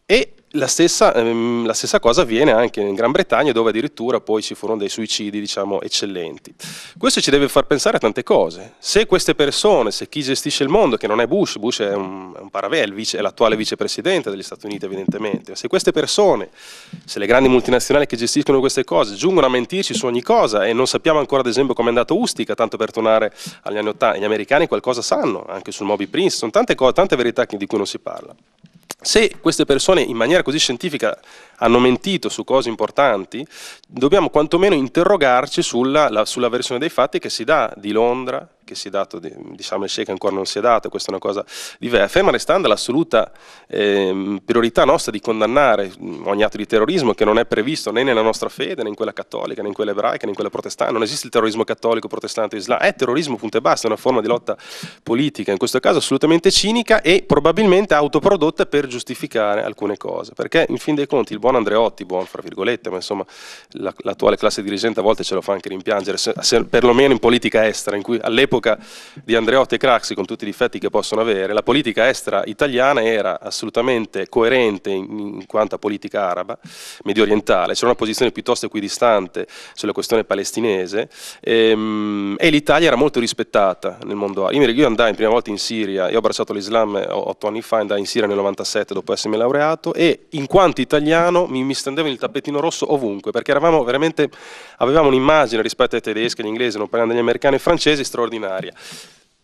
e la stessa, ehm, la stessa, cosa avviene anche in Gran Bretagna dove addirittura poi ci furono dei suicidi diciamo, eccellenti. Questo ci deve far pensare a tante cose. Se queste persone, se chi gestisce il mondo, che non è Bush, Bush è un, è un paravè, vice, è l'attuale vicepresidente degli Stati Uniti evidentemente, se queste persone, se le grandi multinazionali che gestiscono queste cose giungono a mentirci su ogni cosa e non sappiamo ancora ad esempio come è andato Ustica, tanto per tornare agli anni 80, gli americani qualcosa sanno, anche sul Moby Prince, sono tante, cose, tante verità di cui non si parla. Se queste persone in maniera così scientifica hanno mentito su cose importanti, dobbiamo quantomeno interrogarci sulla, la, sulla versione dei fatti che si dà di Londra, che si è dato di, di Sharm el ancora non si è dato, questa è una cosa diversa, ferma restando l'assoluta eh, priorità nostra di condannare ogni atto di terrorismo che non è previsto né nella nostra fede, né in quella cattolica, né in quella ebraica, né in quella protestante, non esiste il terrorismo cattolico, protestante o islam. è terrorismo punto e basta, è una forma di lotta politica, in questo caso assolutamente cinica e probabilmente autoprodotta per giustificare alcune cose, perché in fin dei conti il buon Andreotti, buon fra virgolette, ma insomma l'attuale classe dirigente a volte ce lo fa anche rimpiangere, se, se, perlomeno in politica estera, in cui all'epoca all'epoca di Andreotti e Craxi, con tutti i difetti che possono avere, la politica estera italiana era assolutamente coerente in, quanto a politica araba, medio orientale, c'era una posizione piuttosto equidistante sulla questione palestinese ehm, e l'Italia era molto rispettata nel mondo arabo. Io, io andai in prima volta in Siria, io ho abbracciato l'Islam otto anni fa, andai in Siria nel 97 dopo essermi laureato e in quanto italiano mi, mi stendevo il tappetino rosso ovunque perché eravamo veramente, avevamo un'immagine rispetto ai tedeschi, agli inglesi, non parlando degli americani e francesi straordinaria straordinaria.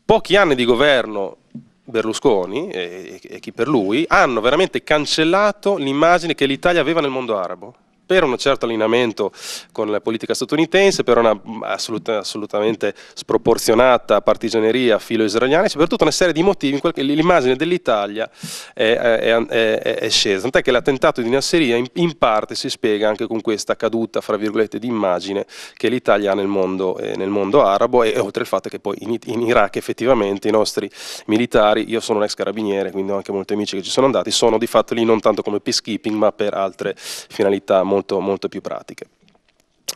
Pochi anni di governo Berlusconi e, e, e chi per lui hanno veramente cancellato l'immagine che l'Italia aveva nel mondo arabo per un certo allineamento con la politica statunitense, per una mm, assoluta, assolutamente sproporzionata partigianeria filo-israeliana, e per tutta una serie di motivi in cui l'immagine dell'Italia è, è, è, è, scesa. Tant'è che l'attentato di Nasseria in, in, parte si spiega anche con questa caduta, fra virgolette, di immagine che l'Italia ha nel mondo, eh, nel mondo arabo e oltre al fatto che poi in, in, Iraq effettivamente i nostri militari, io sono un ex carabiniere, quindi ho anche molti amici che ci sono andati, sono di fatto lì non tanto come peacekeeping ma per altre finalità molto molto, molto più pratiche.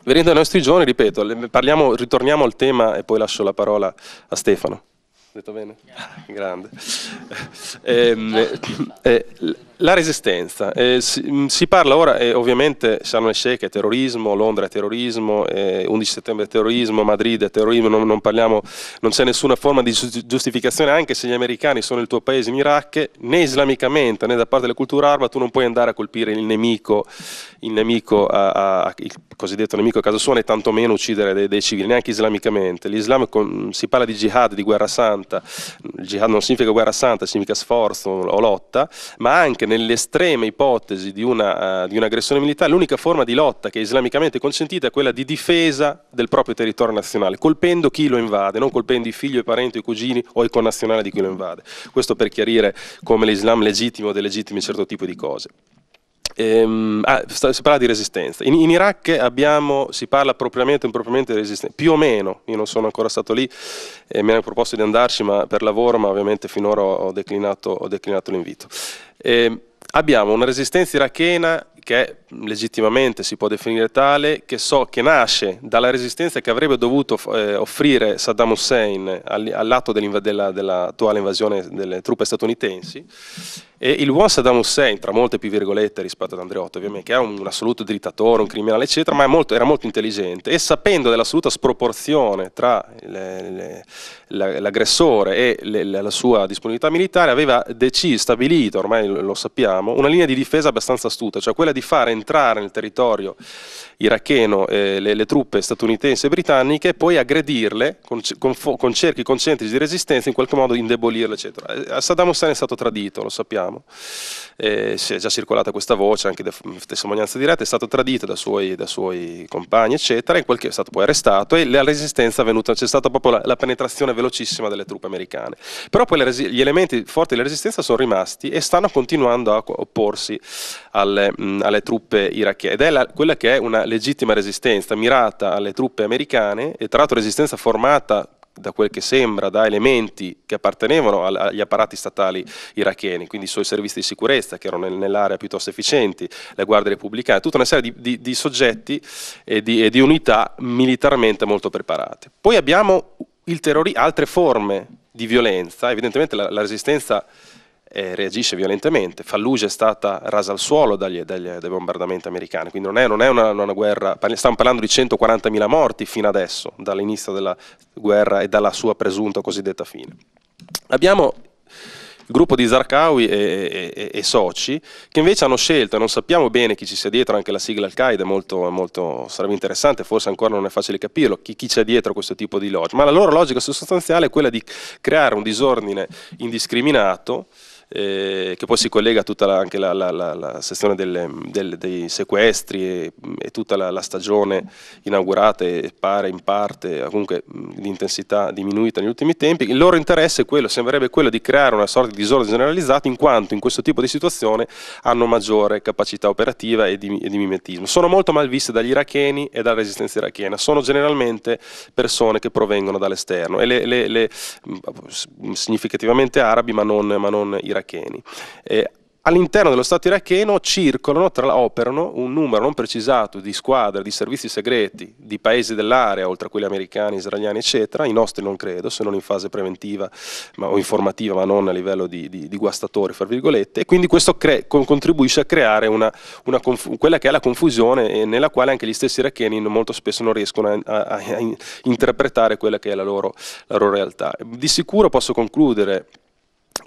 Venendo ai nostri giorni, ripeto, parliamo, ritorniamo al tema e poi lascio la parola a Stefano. detto bene? Yeah. Grande. Ehm, eh, eh, la resistenza. Eh, si, mm, si, parla ora, eh, ovviamente, Sharm el-Sheikh è terrorismo, Londra è terrorismo, eh, 11 settembre è terrorismo, Madrid è terrorismo, non, non, parliamo, non c'è nessuna forma di giustificazione, anche se gli americani sono il tuo paese in Iraq, né islamicamente né da parte della cultura araba tu non puoi andare a colpire il nemico, il, nemico a, a, il cosiddetto nemico a casa sua, né tantomeno uccidere dei, dei civili, neanche islamicamente. L'Islam con, si parla di jihad, di guerra santa, il jihad non significa guerra santa, significa sforzo o lotta, ma anche nell'estrema ipotesi di, una, uh, di un'aggressione militare l'unica forma di lotta che è islamicamente consentita è quella di difesa del proprio territorio nazionale, colpendo chi lo invade, non colpendo i figli, i parenti, i cugini o il connazionale di chi lo invade. Questo per chiarire come l'Islam legittimo o delegittimi certo tipo di cose. Ehm, ah, si parla di resistenza. In, in Iraq abbiamo, si parla propriamente o impropriamente di resistenza, più o meno, io non sono ancora stato lì, e eh, mi hanno proposto di andarci ma, per lavoro, ma ovviamente finora ho declinato, ho declinato l'invito. Eh, abbiamo una resistenza irachena che legittimamente si può definire tale, che so che nasce dalla resistenza che avrebbe dovuto eh, offrire Saddam Hussein all'atto dell'attuale della, della invasione delle truppe statunitensi e il buon Saddam Hussein, tra molte più virgolette rispetto ad Andreotti, ovviamente, che è un, un assoluto dittatore, un criminale, eccetera, ma molto, era molto intelligente e sapendo dell'assoluta sproporzione tra l'aggressore e le, la, la sua disponibilità militare, aveva deciso, stabilito, ormai lo sappiamo, una linea di difesa abbastanza astuta, cioè quella di fare entrare nel territorio iracheno eh, le, le, truppe statunitensi e britanniche e poi aggredirle con, con, con cerchi concentrici di resistenza, in qualche modo indebolirle, eccetera. Eh, Saddam Hussein è stato tradito, lo sappiamo diciamo. Eh, si è già circolata questa voce anche da testimonianza diretta, è stato tradito da suoi, da suoi compagni, eccetera, in quel che è stato poi arrestato e la resistenza è venuta, c'è stata proprio la, la penetrazione velocissima delle truppe americane. Però poi resi- gli elementi forti della resistenza sono rimasti e stanno continuando a opporsi alle, mh, alle truppe irachene ed è la, quella che è una legittima resistenza mirata alle truppe americane e tra l'altro resistenza formata da quel che sembra, da elementi che appartenevano agli apparati statali iracheni, quindi i suoi servizi di sicurezza che erano nell'area piuttosto efficienti, le guardie repubblicane, tutta una serie di, di, di soggetti e di, e di, unità militarmente molto preparate. Poi abbiamo altre forme di violenza, evidentemente la, la resistenza eh, reagisce violentemente. Fallujah è stata rasa al suolo dagli, dagli, dai bombardamenti americani, quindi non è, non è una, una, guerra, stiamo parlando di 140.000 morti fino adesso, dall'inizio della guerra e dalla sua presunta cosiddetta fine. Abbiamo il gruppo di Zarqawi e, e, e, soci, che invece hanno scelto, non sappiamo bene chi ci sia dietro, anche la sigla Al-Qaeda molto, molto, sarebbe interessante, forse ancora non è facile capirlo, chi, chi c'è dietro questo tipo di logica, ma la loro logica sostanziale è quella di creare un disordine indiscriminato eh, che poi si collega a tutta la, anche la, la, la sezione delle, delle, dei sequestri e, e tutta la, stagione inaugurata e pare in parte, eh, comunque di intensità diminuita negli ultimi tempi, il loro interesse è quello, sembrerebbe quello di creare una sorta di disordine generalizzato in quanto in questo tipo di situazione hanno maggiore capacità operativa e di, e di mimetismo. Sono molto mal viste dagli iracheni e dalla resistenza irachena, sono generalmente persone che provengono dall'esterno e le, le, le, significativamente arabi ma non, ma non iracheni iracheni. Eh, All'interno dello Stato iracheno circolano, tra, operano un numero non precisato di squadre, di servizi segreti, di paesi dell'area, oltre a quelli americani, israeliani, eccetera, i nostri non credo, se non in fase preventiva ma, o informativa, ma non a livello di, di, di guastatori, fra virgolette, e quindi questo cre, contribuisce a creare una, una quella che è la confusione eh, nella quale anche gli stessi iracheni molto spesso non riescono a, a, a interpretare quella che è la loro, la loro realtà. Di sicuro posso concludere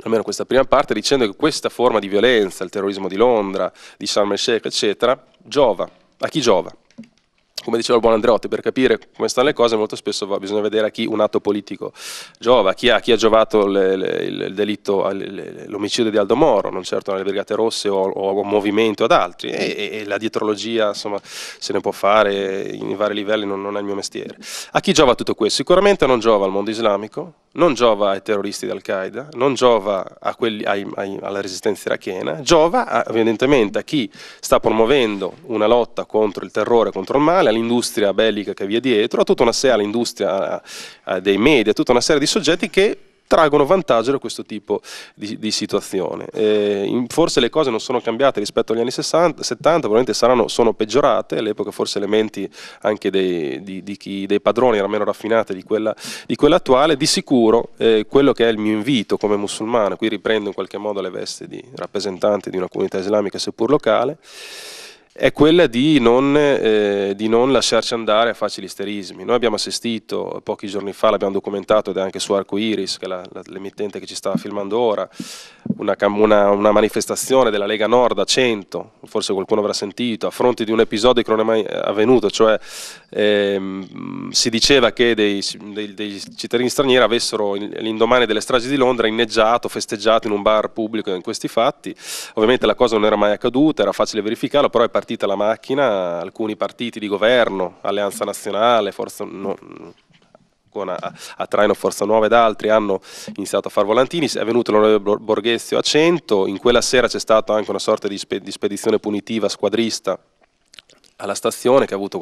almeno questa prima parte, dicendo che questa forma di violenza, il terrorismo di Londra, di Sharm el-Sheikh, eccetera, giova. A chi giova? come diceva il buon Andreotti, per capire come stanno le cose molto spesso va, bisogna vedere a chi un atto politico giova, chi ha, chi ha giovato le, le, il delitto, l'omicidio di Aldo Moro, non certo alle Brigate Rosse o, o a un movimento ad altri, e, e, la dietrologia insomma, se ne può fare in vari livelli, non, non, è il mio mestiere. A chi giova tutto questo? Sicuramente non giova al mondo islamico, non giova ai terroristi di Al-Qaeda, non giova quelli, ai, ai, alla resistenza irachena, giova a, evidentemente a chi sta promuovendo una lotta contro il terrore, contro il male, all'industria bellica che vi è dietro, a tutta una serie all'industria dei media, a tutta una serie di soggetti che traggono vantaggio da questo tipo di, di situazione. Eh, forse le cose non sono cambiate rispetto agli anni 60, 70, probabilmente saranno, sono peggiorate, all'epoca forse le menti anche dei, di, di chi, dei padroni erano meno raffinate di quella, di quella attuale, di sicuro eh, quello che è il mio invito come musulmano, qui riprendo in qualche modo le vesti di rappresentante di una comunità islamica seppur locale, è quella di non, eh, di non, lasciarci andare a facili isterismi. Noi abbiamo assistito pochi giorni fa, l'abbiamo documentato ed è anche su Arco Iris, che è l'emittente che ci stava filmando ora, una, una, una, manifestazione della Lega Nord a 100, forse qualcuno avrà sentito, a fronte di un episodio che non è mai eh, avvenuto, cioè ehm, si diceva che dei, dei, dei cittadini stranieri avessero l'indomani delle stragi di Londra inneggiato, festeggiato in un bar pubblico in questi fatti. Ovviamente la cosa non era mai accaduta, era facile verificarlo, però è partita alla macchina, alcuni partiti di governo, Alleanza Nazionale, Forza, no, con a, a, Traino Forza Nuova ed altri hanno iniziato a fare volantini, è venuto l'onorevole Borghezio a 100, in quella sera c'è stata anche una sorta di, spe, di spedizione punitiva squadrista alla stazione che ha avuto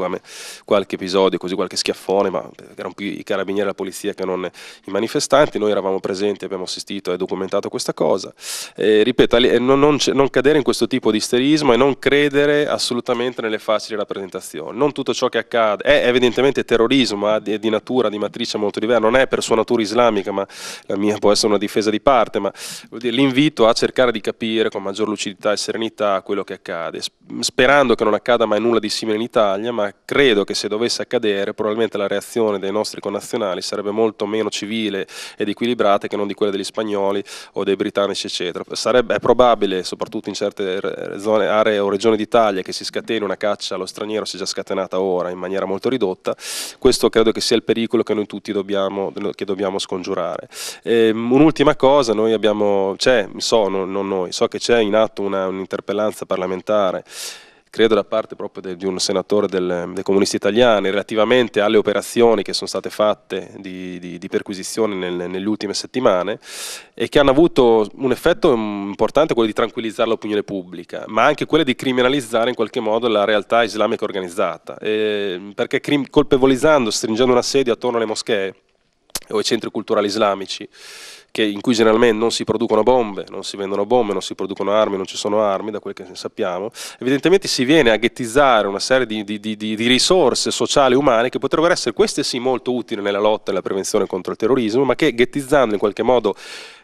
qualche episodio, così qualche schiaffone, ma erano più i carabinieri e la polizia che non i manifestanti, noi eravamo presenti, abbiamo assistito e documentato questa cosa. E, ripeto, non, non, non, cadere in questo tipo di isterismo e non credere assolutamente nelle facili rappresentazioni. Non tutto ciò che accade è evidentemente terrorismo, ma è di natura, di matrice molto diversa, non è per sua natura islamica, ma la mia può essere una difesa di parte, ma l'invito a cercare di capire con maggior lucidità e serenità quello che accade, sperando che non accada mai nulla di simile in Italia, ma credo che se dovesse accadere probabilmente la reazione dei nostri connazionali sarebbe molto meno civile ed equilibrata che non di quella degli spagnoli o dei britannici eccetera. Sarebbe, è probabile, soprattutto in certe zone, aree o regioni d'Italia, che si scateni una caccia allo straniero, si è già scatenata ora in maniera molto ridotta, questo credo che sia il pericolo che noi tutti dobbiamo, che dobbiamo scongiurare. Ehm, un'ultima cosa, noi abbiamo, c'è, so, non, noi, so che c'è in atto un'interpellanza parlamentare credo da parte proprio di un senatore del, dei comunisti italiani, relativamente alle operazioni che sono state fatte di, di, di perquisizione nel, nelle ultime settimane e che hanno avuto un effetto importante, quello di tranquillizzare l'opinione pubblica, ma anche quello di criminalizzare in qualche modo la realtà islamica organizzata, e, perché colpevolizzando, stringendo un assedio attorno alle moschee o ai centri culturali islamici, che, in cui generalmente non si producono bombe, non si vendono bombe, non si producono armi, non ci sono armi, da quel che sappiamo, evidentemente si viene a ghettizzare una serie di, di, di, di risorse sociali e umane che potrebbero essere queste sì molto utili nella lotta e nella prevenzione contro il terrorismo, ma che ghettizzando in qualche modo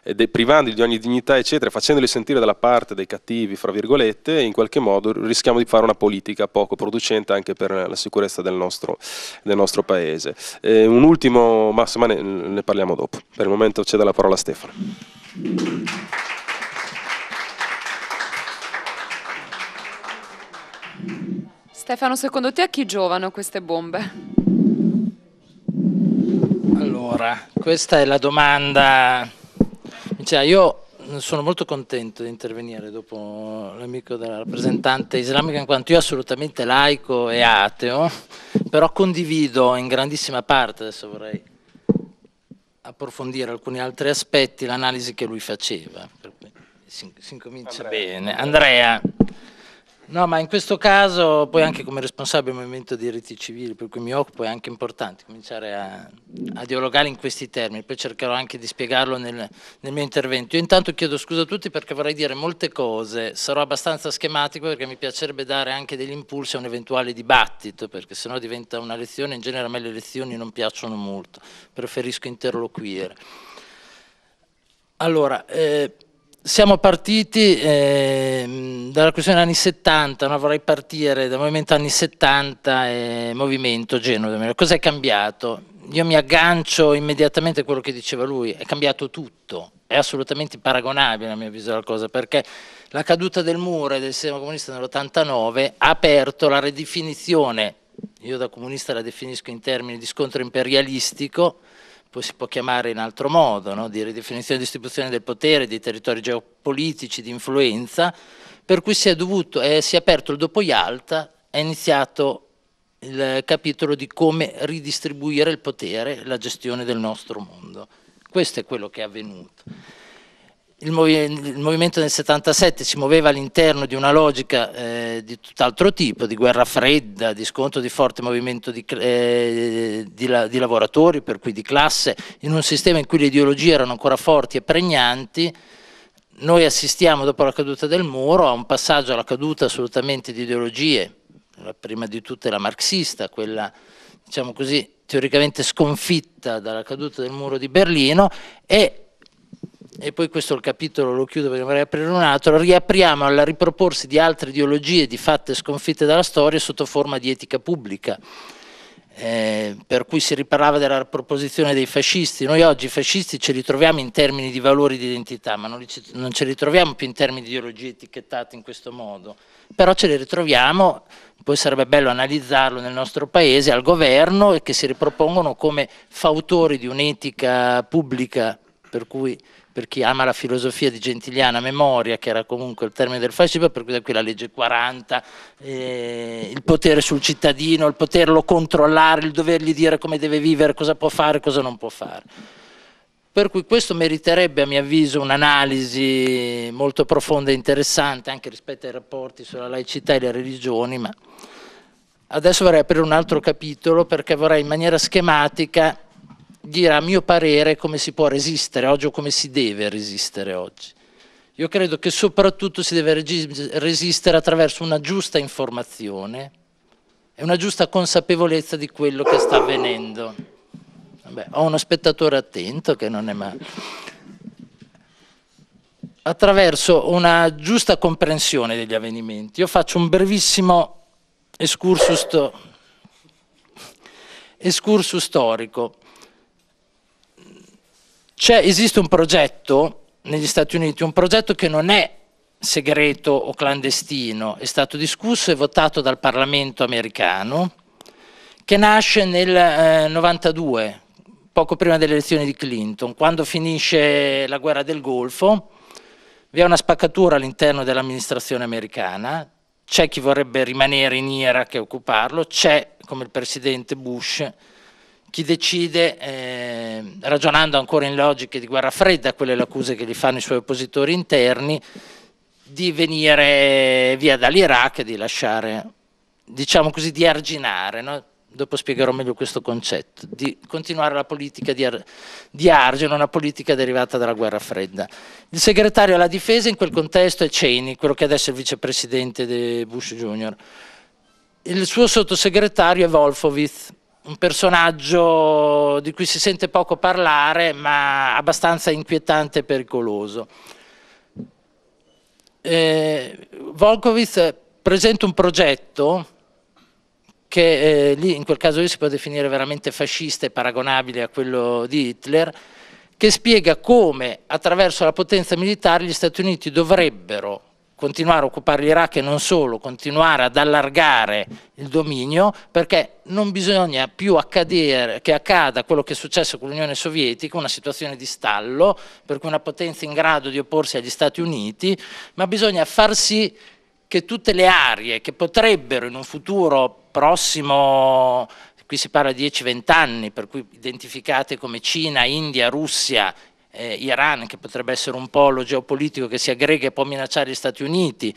eh, privandoli di ogni dignità, eccetera, facendoli sentire dalla parte dei cattivi, fra virgolette, in qualche modo rischiamo di fare una politica poco producente anche per la sicurezza del nostro, del nostro paese. Eh, un ultimo, ma ne, ne parliamo dopo. Per il momento cedo la parola a Stefano. Stefano, secondo te a chi giovano queste bombe? Allora, questa è la domanda cioè, io sono molto contento di intervenire dopo l'amico della rappresentante islamica, in quanto io assolutamente laico e ateo, però condivido in grandissima parte, adesso vorrei approfondire alcuni altri aspetti, l'analisi che lui faceva. Si, si incomincia Andrea. bene. Andrea. No, ma in questo caso poi anche come responsabile del movimento dei diritti civili, per cui mi occupo, è anche importante cominciare a, a dialogare in questi termini, poi cercherò anche di spiegarlo nel, nel, mio intervento. Io intanto chiedo scusa a tutti perché vorrei dire molte cose, sarò abbastanza schematico perché mi piacerebbe dare anche degli impulsi a un eventuale dibattito, perché sennò diventa una lezione, in genere a me le lezioni non piacciono molto, preferisco interloquire. Allora, eh, siamo partiti eh, dalla questione anni 70, no? vorrei partire dal movimento anni 70 e movimento Genova. Cos'è cambiato? Io mi aggancio immediatamente a quello che diceva lui, è cambiato tutto, è assolutamente paragonabile a mio avviso la cosa, perché la caduta del muro e del sistema comunista nell'89 ha aperto la ridefinizione, io da comunista la definisco in termini di scontro imperialistico, si può chiamare in altro modo, no? di ridefinizione e distribuzione del potere, di territori geopolitici, di influenza, per cui si è, dovuto, eh, si è aperto il dopo Yalta, è iniziato il capitolo di come ridistribuire il potere, la gestione del nostro mondo. Questo è quello che è avvenuto il, movi- il, movimento del 77 si muoveva all'interno di una logica eh, di tutt'altro tipo, di guerra fredda, di scontro di forte movimento di, eh, di, la- di, lavoratori, per cui di classe, in un sistema in cui le ideologie erano ancora forti e pregnanti. Noi assistiamo dopo la caduta del muro a un passaggio alla caduta assolutamente di ideologie, la prima di tutte la marxista, quella diciamo così, teoricamente sconfitta dalla caduta del muro di Berlino e e poi questo il capitolo lo chiudo perché vorrei aprire un altro, riapriamo alla riproporsi di altre ideologie di fatte sconfitte dalla storia sotto forma di etica pubblica. Eh, per cui si riparlava della proposizione dei fascisti. Noi oggi i fascisti ce li troviamo in termini di valori di identità, ma non, li, non ce li troviamo più in termini di ideologie etichettate in questo modo. Però ce li ritroviamo, poi sarebbe bello analizzarlo nel nostro paese, al governo, e che si ripropongono come fautori di un'etica pubblica, per cui per chi ama la filosofia di Gentiliana, memoria, che era comunque il termine del fascismo, per cui da qui la legge 40, eh, il potere sul cittadino, il poterlo controllare, il dovergli dire come deve vivere, cosa può fare, cosa non può fare. Per cui questo meriterebbe, a mio avviso, un'analisi molto profonda e interessante anche rispetto ai rapporti sulla laicità e le religioni, ma adesso vorrei aprire un altro capitolo perché vorrei in maniera schematica dire a mio parere come si può resistere oggi o come si deve resistere oggi. Io credo che soprattutto si deve resistere attraverso una giusta informazione e una giusta consapevolezza di quello che sta avvenendo. Vabbè, ho uno spettatore attento che non è male. Attraverso una giusta comprensione degli avvenimenti. Io faccio un brevissimo escursus, escursus storico esiste un progetto negli Stati Uniti, un progetto che non è segreto o clandestino, è stato discusso e votato dal Parlamento americano, che nasce nel eh, 92, poco prima delle elezioni di Clinton, quando finisce la guerra del Golfo, vi è una spaccatura all'interno dell'amministrazione americana, c'è chi vorrebbe rimanere in Iraq e occuparlo, c'è come il presidente Bush chi decide, eh, ragionando ancora in logiche di guerra fredda, quelle le accuse che gli fanno i suoi oppositori interni, di venire via dall'Iraq e di lasciare, diciamo così, di arginare, no? dopo spiegherò meglio questo concetto, di continuare la politica di, ar- di argine, una politica derivata dalla guerra fredda. Il segretario alla difesa in quel contesto è Cheney, quello che adesso è il vicepresidente di Bush Jr. Il suo sottosegretario è Wolfowitz, un personaggio di cui si sente poco parlare, ma abbastanza inquietante e pericoloso. Eh, Volkovitz presenta un progetto che eh, lì in quel caso lì si può definire veramente fascista e paragonabile a quello di Hitler, che spiega come attraverso la potenza militare gli Stati Uniti dovrebbero continuare a occupare l'Iraq e non solo, continuare ad allargare il dominio, perché non bisogna più accadere, che accada quello che è successo con l'Unione Sovietica, una situazione di stallo, per cui una potenza in grado di opporsi agli Stati Uniti, ma bisogna far sì che tutte le aree che potrebbero in un futuro prossimo qui si parla di 10-20 anni, per cui identificate come Cina, India, Russia eh, Iran, che potrebbe essere un polo geopolitico che si aggrega e può minacciare gli Stati Uniti,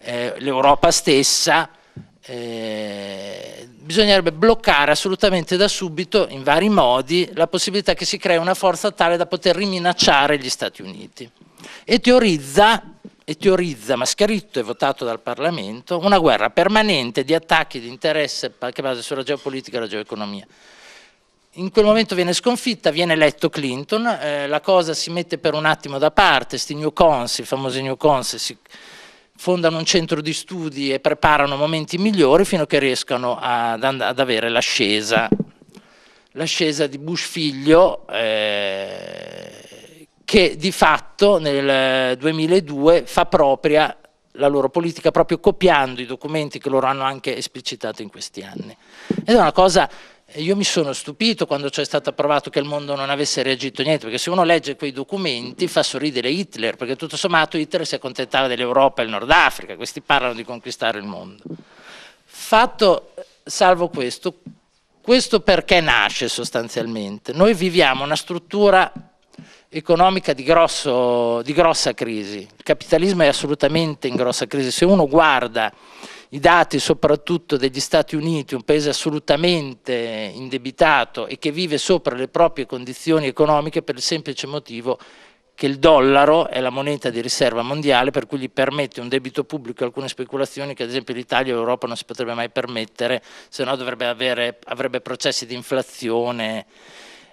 eh, l'Europa stessa, eh, bisognerebbe bloccare assolutamente da subito, in vari modi, la possibilità che si crei una forza tale da poter riminacciare gli Stati Uniti. E teorizza, e teorizza, ma scritto e votato dal Parlamento, una guerra permanente di attacchi di interesse che basa sulla geopolitica e la geoeconomia in quel momento viene sconfitta, viene eletto Clinton, eh, la cosa si mette per un attimo da parte, sti New Cons, i famosi New Cons, si fondano un centro di studi e preparano momenti migliori fino a che riescano ad, ad avere l'ascesa, l'ascesa di Bush figlio, eh, che di fatto nel 2002 fa propria la loro politica, proprio copiando i documenti che loro hanno anche esplicitato in questi anni. Ed è una cosa io mi sono stupito quando c'è stato approvato che il mondo non avesse reagito niente, perché se uno legge quei documenti fa sorridere Hitler, perché tutto sommato Hitler si accontentava dell'Europa e del Nord Africa, questi parlano di conquistare il mondo. Fatto salvo questo, questo perché nasce sostanzialmente? Noi viviamo una struttura economica di, grosso, di grossa crisi, il capitalismo è assolutamente in grossa crisi, se uno guarda i dati soprattutto degli Stati Uniti, un paese assolutamente indebitato e che vive sopra le proprie condizioni economiche per il semplice motivo che il dollaro è la moneta di riserva mondiale per cui gli permette un debito pubblico e alcune speculazioni che ad esempio l'Italia o l'Europa non si potrebbe mai permettere, se no avere, avrebbe processi di inflazione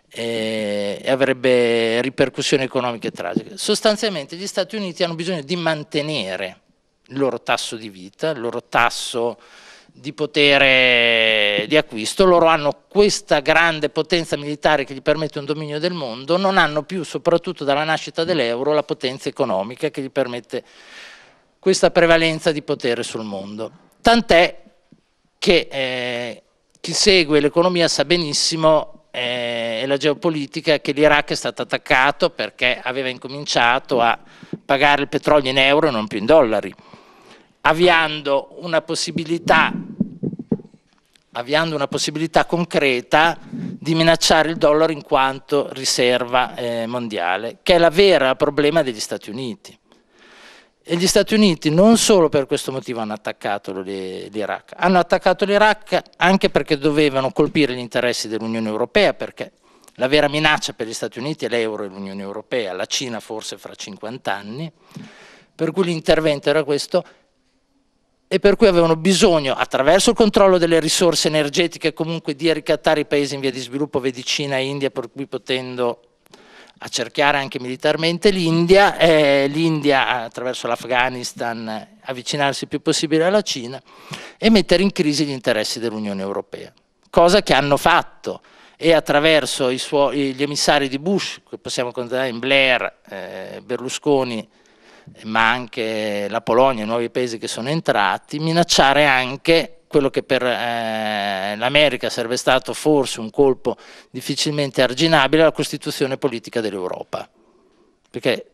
eh, e avrebbe ripercussioni economiche tragiche. Sostanzialmente gli Stati Uniti hanno bisogno di mantenere il loro tasso di vita, il loro tasso di potere di acquisto, loro hanno questa grande potenza militare che gli permette un dominio del mondo, non hanno più, soprattutto dalla nascita dell'euro, la potenza economica che gli permette questa prevalenza di potere sul mondo. Tant'è che eh, chi segue l'economia sa benissimo eh, e la geopolitica che l'Iraq è stato attaccato perché aveva incominciato a pagare il petrolio in euro e non più in dollari avviando una possibilità, avviando una possibilità concreta di minacciare il dollaro in quanto riserva eh, mondiale, che è la vera problema degli Stati Uniti. E gli Stati Uniti non solo per questo motivo hanno attaccato l'Iraq, hanno attaccato l'Iraq anche perché dovevano colpire gli interessi dell'Unione Europea, perché la vera minaccia per gli Stati Uniti è l'euro e l'Unione Europea, la Cina forse fra 50 anni, per cui l'intervento era questo, e per cui avevano bisogno, attraverso il controllo delle risorse energetiche, comunque di ricattare i paesi in via di sviluppo, vedi Cina e India, per cui potendo accerchiare anche militarmente l'India, eh, l'India attraverso l'Afghanistan avvicinarsi il più possibile alla Cina e mettere in crisi gli interessi dell'Unione Europea, cosa che hanno fatto e attraverso suoi, gli emissari di Bush, che possiamo considerare in Blair, eh, Berlusconi ma anche la Polonia i nuovi paesi che sono entrati, minacciare anche quello che per eh, l'America sarebbe stato forse un colpo difficilmente arginabile, alla costituzione politica dell'Europa. Perché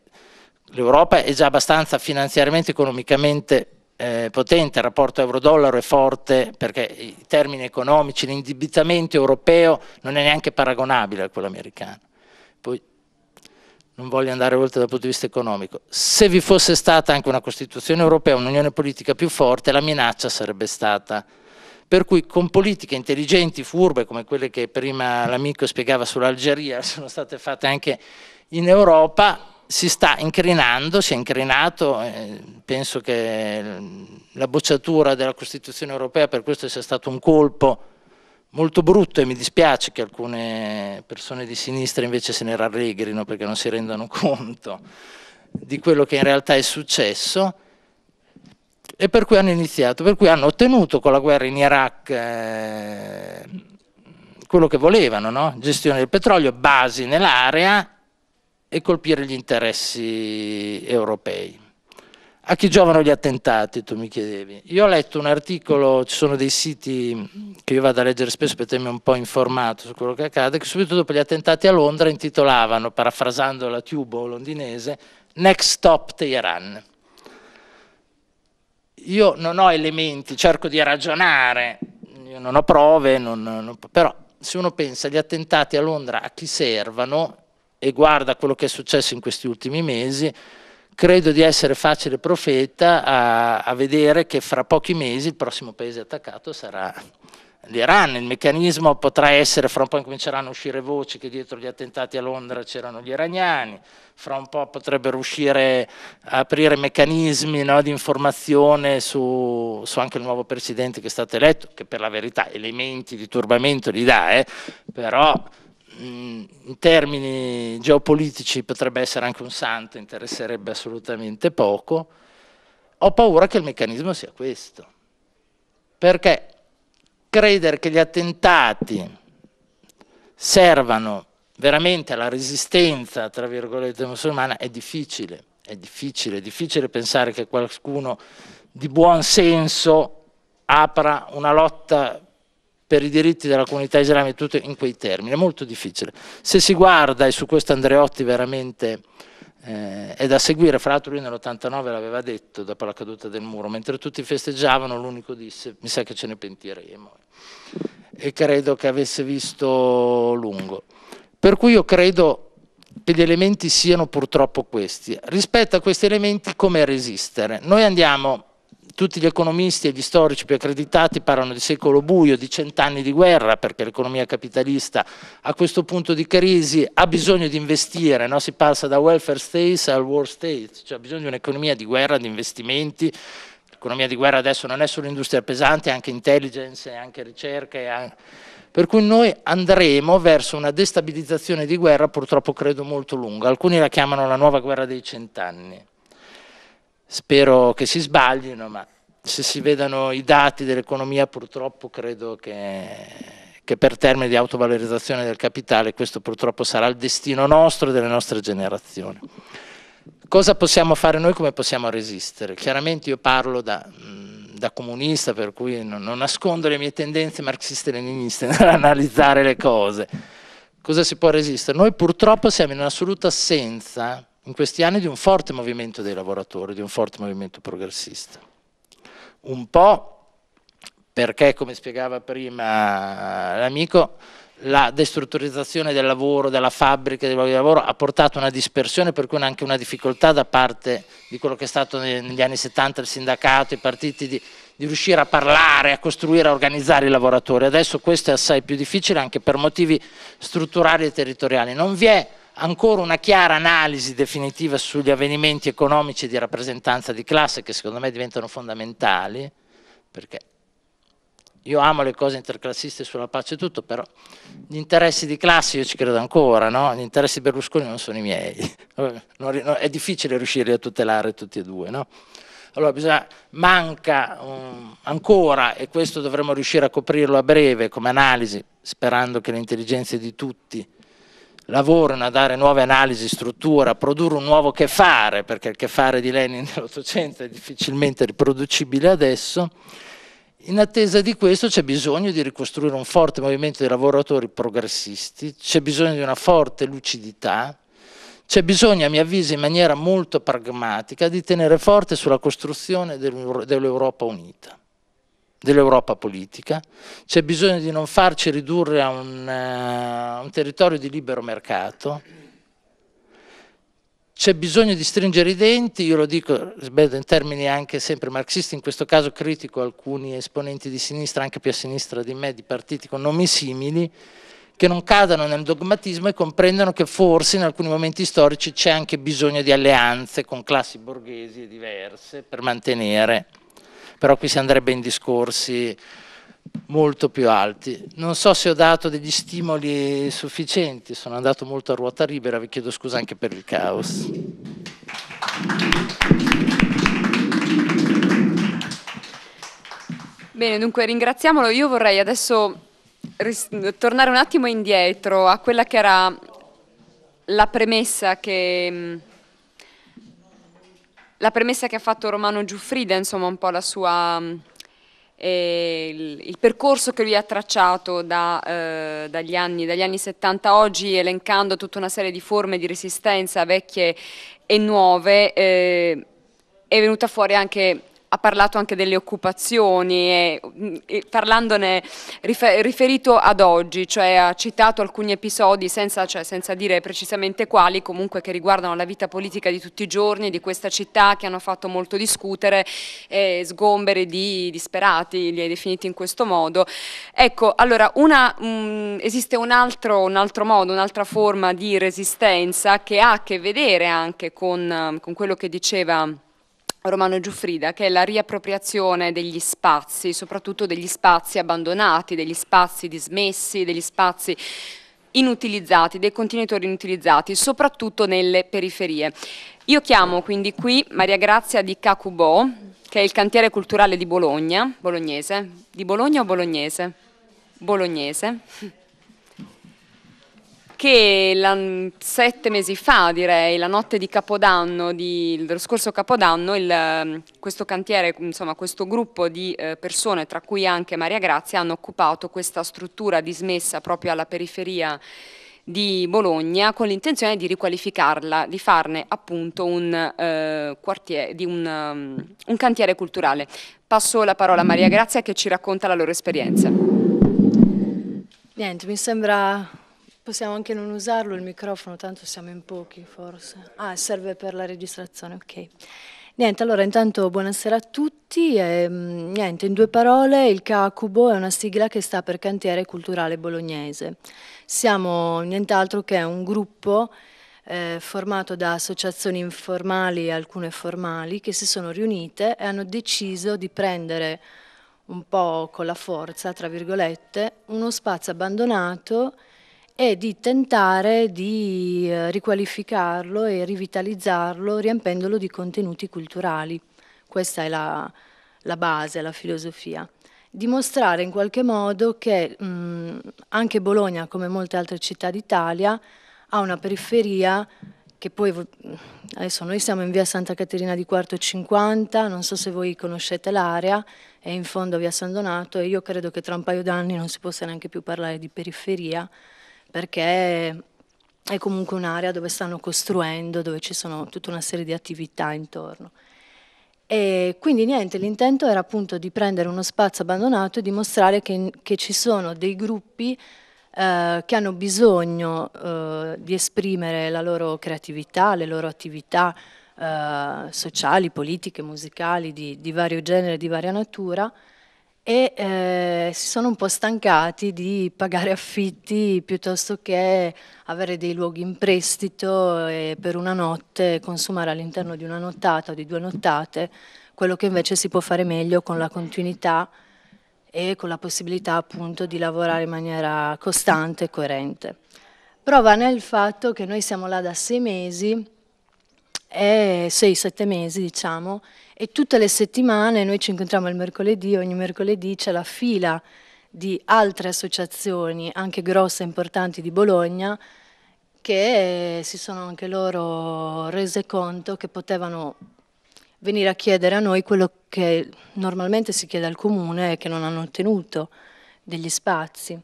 l'Europa è già abbastanza finanziariamente, economicamente eh, potente, il rapporto euro-dollaro è forte perché i termini economici, l'indebitamento europeo non è neanche paragonabile a quello americano. Poi, non voglio andare oltre dal punto di vista economico, se vi fosse stata anche una Costituzione europea, un'unione politica più forte, la minaccia sarebbe stata. Per cui con politiche intelligenti, furbe, come quelle che prima l'amico spiegava sull'Algeria, sono state fatte anche in Europa, si sta incrinando, si è incrinato, eh, penso che la bocciatura della Costituzione europea per questo sia stato un colpo molto brutto e mi dispiace che alcune persone di sinistra invece se ne rallegrino perché non si rendano conto di quello che in realtà è successo e per cui hanno iniziato, per cui hanno ottenuto con la guerra in Iraq eh, quello che volevano, no? gestione del petrolio, basi nell'area e colpire gli interessi europei. A chi giovano gli attentati, tu mi chiedevi. Io ho letto un articolo, ci sono dei siti che io vado a leggere spesso per tenermi un po' informato su quello che accade, che subito dopo gli attentati a Londra intitolavano, parafrasando la Tubo londinese, Next Stop Teheran. Io non ho elementi, cerco di ragionare, io non ho prove, non, non, però se uno pensa agli attentati a Londra a chi servano e guarda quello che è successo in questi ultimi mesi, credo di essere facile profeta a, a, vedere che fra pochi mesi il prossimo paese attaccato sarà l'Iran. Il meccanismo potrà essere, fra un po' cominceranno a uscire voci che dietro gli attentati a Londra c'erano gli iraniani, fra un po' potrebbero uscire, aprire meccanismi no, di informazione su, su, anche il nuovo presidente che è stato eletto, che per la verità elementi di turbamento li dà, eh, però Mm, in termini geopolitici potrebbe essere anche un santo, interesserebbe assolutamente poco, ho paura che il meccanismo sia questo. Perché credere che gli attentati servano veramente alla resistenza, tra virgolette, musulmana è difficile, è difficile, è difficile pensare che qualcuno di buon senso apra una lotta per i diritti della comunità islamica, tutto in quei termini, è molto difficile. Se si guarda, e su questo Andreotti veramente eh, è da seguire, fra l'altro lui nell'89 l'aveva detto dopo la caduta del muro, mentre tutti festeggiavano l'unico disse mi sa che ce ne pentiremo e credo che avesse visto lungo. Per cui io credo che gli elementi siano purtroppo questi. Rispetto a questi elementi come resistere? Noi andiamo tutti gli economisti e gli storici più accreditati parlano di secolo buio, di cent'anni di guerra, perché l'economia capitalista a questo punto di crisi ha bisogno di investire, no? si passa da welfare state al war state, cioè ha bisogno di un'economia di guerra, di investimenti. L'economia di guerra adesso non è solo industria pesante, è anche intelligence, è anche ricerca. È anche... Per cui noi andremo verso una destabilizzazione di guerra, purtroppo credo molto lunga. Alcuni la chiamano la nuova guerra dei cent'anni. Spero che si sbaglino, ma se si vedono i dati dell'economia purtroppo credo che che per termini di autovalorizzazione del capitale questo purtroppo sarà il destino nostro e delle nostre generazioni. Cosa possiamo fare noi, come possiamo resistere? Chiaramente io parlo da, da comunista, per cui non, non, nascondo le mie tendenze marxiste-leniniste nell'analizzare le cose. Cosa si può resistere? Noi purtroppo siamo in assoluta assenza in questi anni di un forte movimento dei lavoratori, di un forte movimento progressista. Un po' perché, come spiegava prima l'amico, la destrutturizzazione del lavoro, della fabbrica, dei luoghi di lavoro ha portato a una dispersione per cui anche una difficoltà da parte di quello che è stato negli anni 70 il sindacato, i partiti di, di riuscire a parlare, a costruire, a organizzare i lavoratori. Adesso questo è assai più difficile anche per motivi strutturali e territoriali. Non vi è ancora una chiara analisi definitiva sugli avvenimenti economici di rappresentanza di classe che secondo me diventano fondamentali, perché io amo le cose interclassiste sulla pace e tutto, però gli interessi di classe io ci credo ancora, no? gli interessi di Berlusconi non sono i miei, è difficile riuscire a tutelare tutti e due. No? Allora bisogna, manca um, ancora, e questo dovremmo riuscire a coprirlo a breve come analisi, sperando che le intelligenze di tutti lavorano a dare nuove analisi, struttura, a produrre un nuovo che fare, perché il che fare di Lenin nell'Ottocento è difficilmente riproducibile adesso, in attesa di questo c'è bisogno di ricostruire un forte movimento di lavoratori progressisti, c'è bisogno di una forte lucidità, c'è bisogno, a mio avviso, in maniera molto pragmatica, di tenere forte sulla costruzione dell'Europa unita dell'Europa politica, c'è bisogno di non farci ridurre a un, a eh, un territorio di libero mercato, c'è bisogno di stringere i denti, io lo dico in termini anche sempre marxisti, in questo caso critico alcuni esponenti di sinistra, anche più a sinistra di me, di partiti con nomi simili, che non cadano nel dogmatismo e comprendano che forse in alcuni momenti storici c'è anche bisogno di alleanze con classi borghesi diverse per mantenere però qui si andrebbe in discorsi molto più alti. Non so se ho dato degli stimoli sufficienti, sono andato molto a ruota libera, vi chiedo scusa anche per il caos. Bene, dunque ringraziamolo. Io vorrei adesso tornare un attimo indietro a quella che era la premessa che la premessa che ha fatto Romano Giuffrida, insomma un po' la sua, eh, il, il, percorso che lui ha tracciato da, eh, dagli, anni, dagli anni 70 a oggi, elencando tutta una serie di forme di resistenza vecchie e nuove, eh, è venuta fuori anche ha parlato anche delle occupazioni, e, e parlandone riferito ad oggi, cioè ha citato alcuni episodi senza, cioè, senza, dire precisamente quali, comunque che riguardano la vita politica di tutti i giorni di questa città che hanno fatto molto discutere, eh, sgomberi di disperati, li hai definiti in questo modo. Ecco, allora una, mh, mm, esiste un altro, un altro modo, un'altra forma di resistenza che ha a che vedere anche con, con quello che diceva Romano Giuffrida, che è la riappropriazione degli spazi, soprattutto degli spazi abbandonati, degli spazi dismessi, degli spazi inutilizzati, dei contenitori inutilizzati, soprattutto nelle periferie. Io chiamo quindi qui Maria Grazia di Cacubò, che è il cantiere culturale di Bologna, bolognese, di Bologna o bolognese? Bolognese che la, sette mesi fa, direi, la notte di Capodanno, di, dello scorso Capodanno, il, ehm, questo cantiere, insomma questo gruppo di eh, persone, tra cui anche Maria Grazia, hanno occupato questa struttura dismessa proprio alla periferia di Bologna con l'intenzione di riqualificarla, di farne appunto un, eh, quartier, di un, um, un cantiere culturale. Passo la parola a Maria Grazia che ci racconta la loro esperienza. Niente, mi sembra Possiamo anche non usarlo il microfono, tanto siamo in pochi forse. Ah, serve per la registrazione, ok. Niente, allora intanto buonasera a tutti. E, ehm, niente, in due parole, il CACUBO è una sigla che sta per Cantiere Culturale Bolognese. Siamo nient'altro che un gruppo eh, formato da associazioni informali e alcune formali che si sono riunite e hanno deciso di prendere un po' con la forza, tra virgolette, uno spazio abbandonato e di tentare di eh, riqualificarlo e rivitalizzarlo riempendolo di contenuti culturali. Questa è la, la base, la filosofia. Dimostrare in qualche modo che mh, mm, anche Bologna, come molte altre città d'Italia, ha una periferia che poi adesso noi siamo in via Santa Caterina di Quarto 50, non so se voi conoscete l'area, è in fondo via San Donato e io credo che tra un paio d'anni non si possa neanche più parlare di periferia, perché è comunque un'area dove stanno costruendo, dove ci sono tutta una serie di attività intorno. E quindi niente, l'intento era appunto di prendere uno spazio abbandonato e dimostrare che, che ci sono dei gruppi eh, che hanno bisogno eh, di esprimere la loro creatività, le loro attività eh, sociali, politiche, musicali, di, di vario genere, di varia natura, e eh, si sono un po' stancati di pagare affitti piuttosto che avere dei luoghi in prestito e per una notte consumare all'interno di una nottata o di due nottate quello che invece si può fare meglio con la continuità e con la possibilità appunto di lavorare in maniera costante e coerente. Prova nel fatto che noi siamo là da sei mesi è 6-7 mesi diciamo e tutte le settimane noi ci incontriamo il mercoledì, ogni mercoledì c'è la fila di altre associazioni anche grosse e importanti di Bologna che si sono anche loro rese conto che potevano venire a chiedere a noi quello che normalmente si chiede al comune e che non hanno ottenuto degli spazi.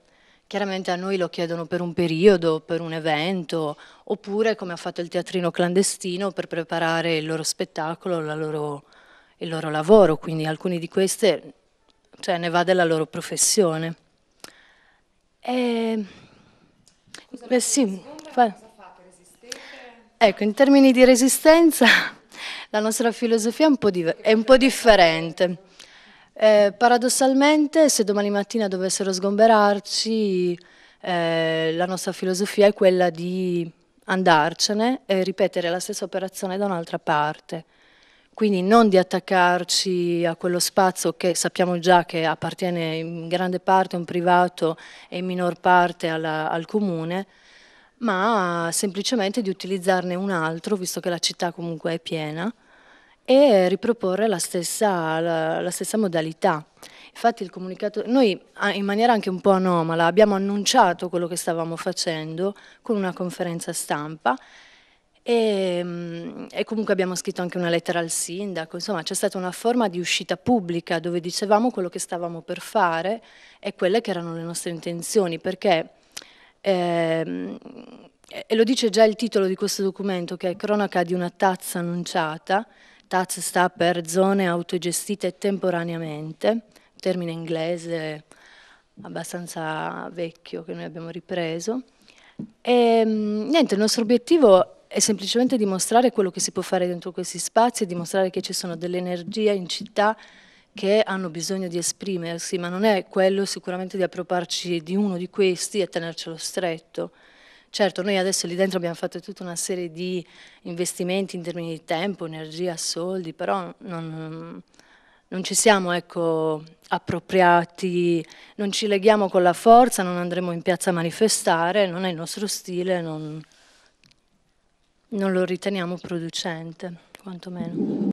Chiaramente a noi lo chiedono per un periodo, per un evento, oppure come ha fatto il teatrino clandestino per preparare il loro spettacolo, loro, il loro lavoro, quindi alcuni di queste cioè, ne va della loro professione. E... Beh, sì, fa... Ecco, in termini di resistenza la nostra filosofia è un po', di... è un po differente. Eh, paradossalmente, se domani mattina dovessero sgomberarci, eh, la nostra filosofia è quella di andarcene e ripetere la stessa operazione da un'altra parte. Quindi non di attaccarci a quello spazio che sappiamo già che appartiene in grande parte a un privato e in minor parte alla, al comune, ma semplicemente di utilizzarne un altro, visto che la città comunque è piena, e riproporre la stessa, la, la stessa modalità. Infatti il comunicato, noi in maniera anche un po' anomala abbiamo annunciato quello che stavamo facendo con una conferenza stampa e, mm, e, comunque abbiamo scritto anche una lettera al sindaco, insomma c'è stata una forma di uscita pubblica dove dicevamo quello che stavamo per fare e quelle che erano le nostre intenzioni, perché, eh, e lo dice già il titolo di questo documento che è Cronaca di una tazza annunciata, TAZ sta per zone autogestite temporaneamente, termine inglese abbastanza vecchio che noi abbiamo ripreso. E, mm, niente, il nostro obiettivo è semplicemente dimostrare quello che si può fare dentro questi spazi, dimostrare che ci sono delle energie in città che hanno bisogno di esprimersi, ma non è quello sicuramente di approparci di uno di questi e tenercelo stretto. Certo, noi adesso lì dentro abbiamo fatto tutta una serie di investimenti in termini di tempo, energia, soldi, però non, non ci siamo ecco, appropriati, non ci leghiamo con la forza, non andremo in piazza a manifestare, non è il nostro stile, non, non lo riteniamo producente, quantomeno.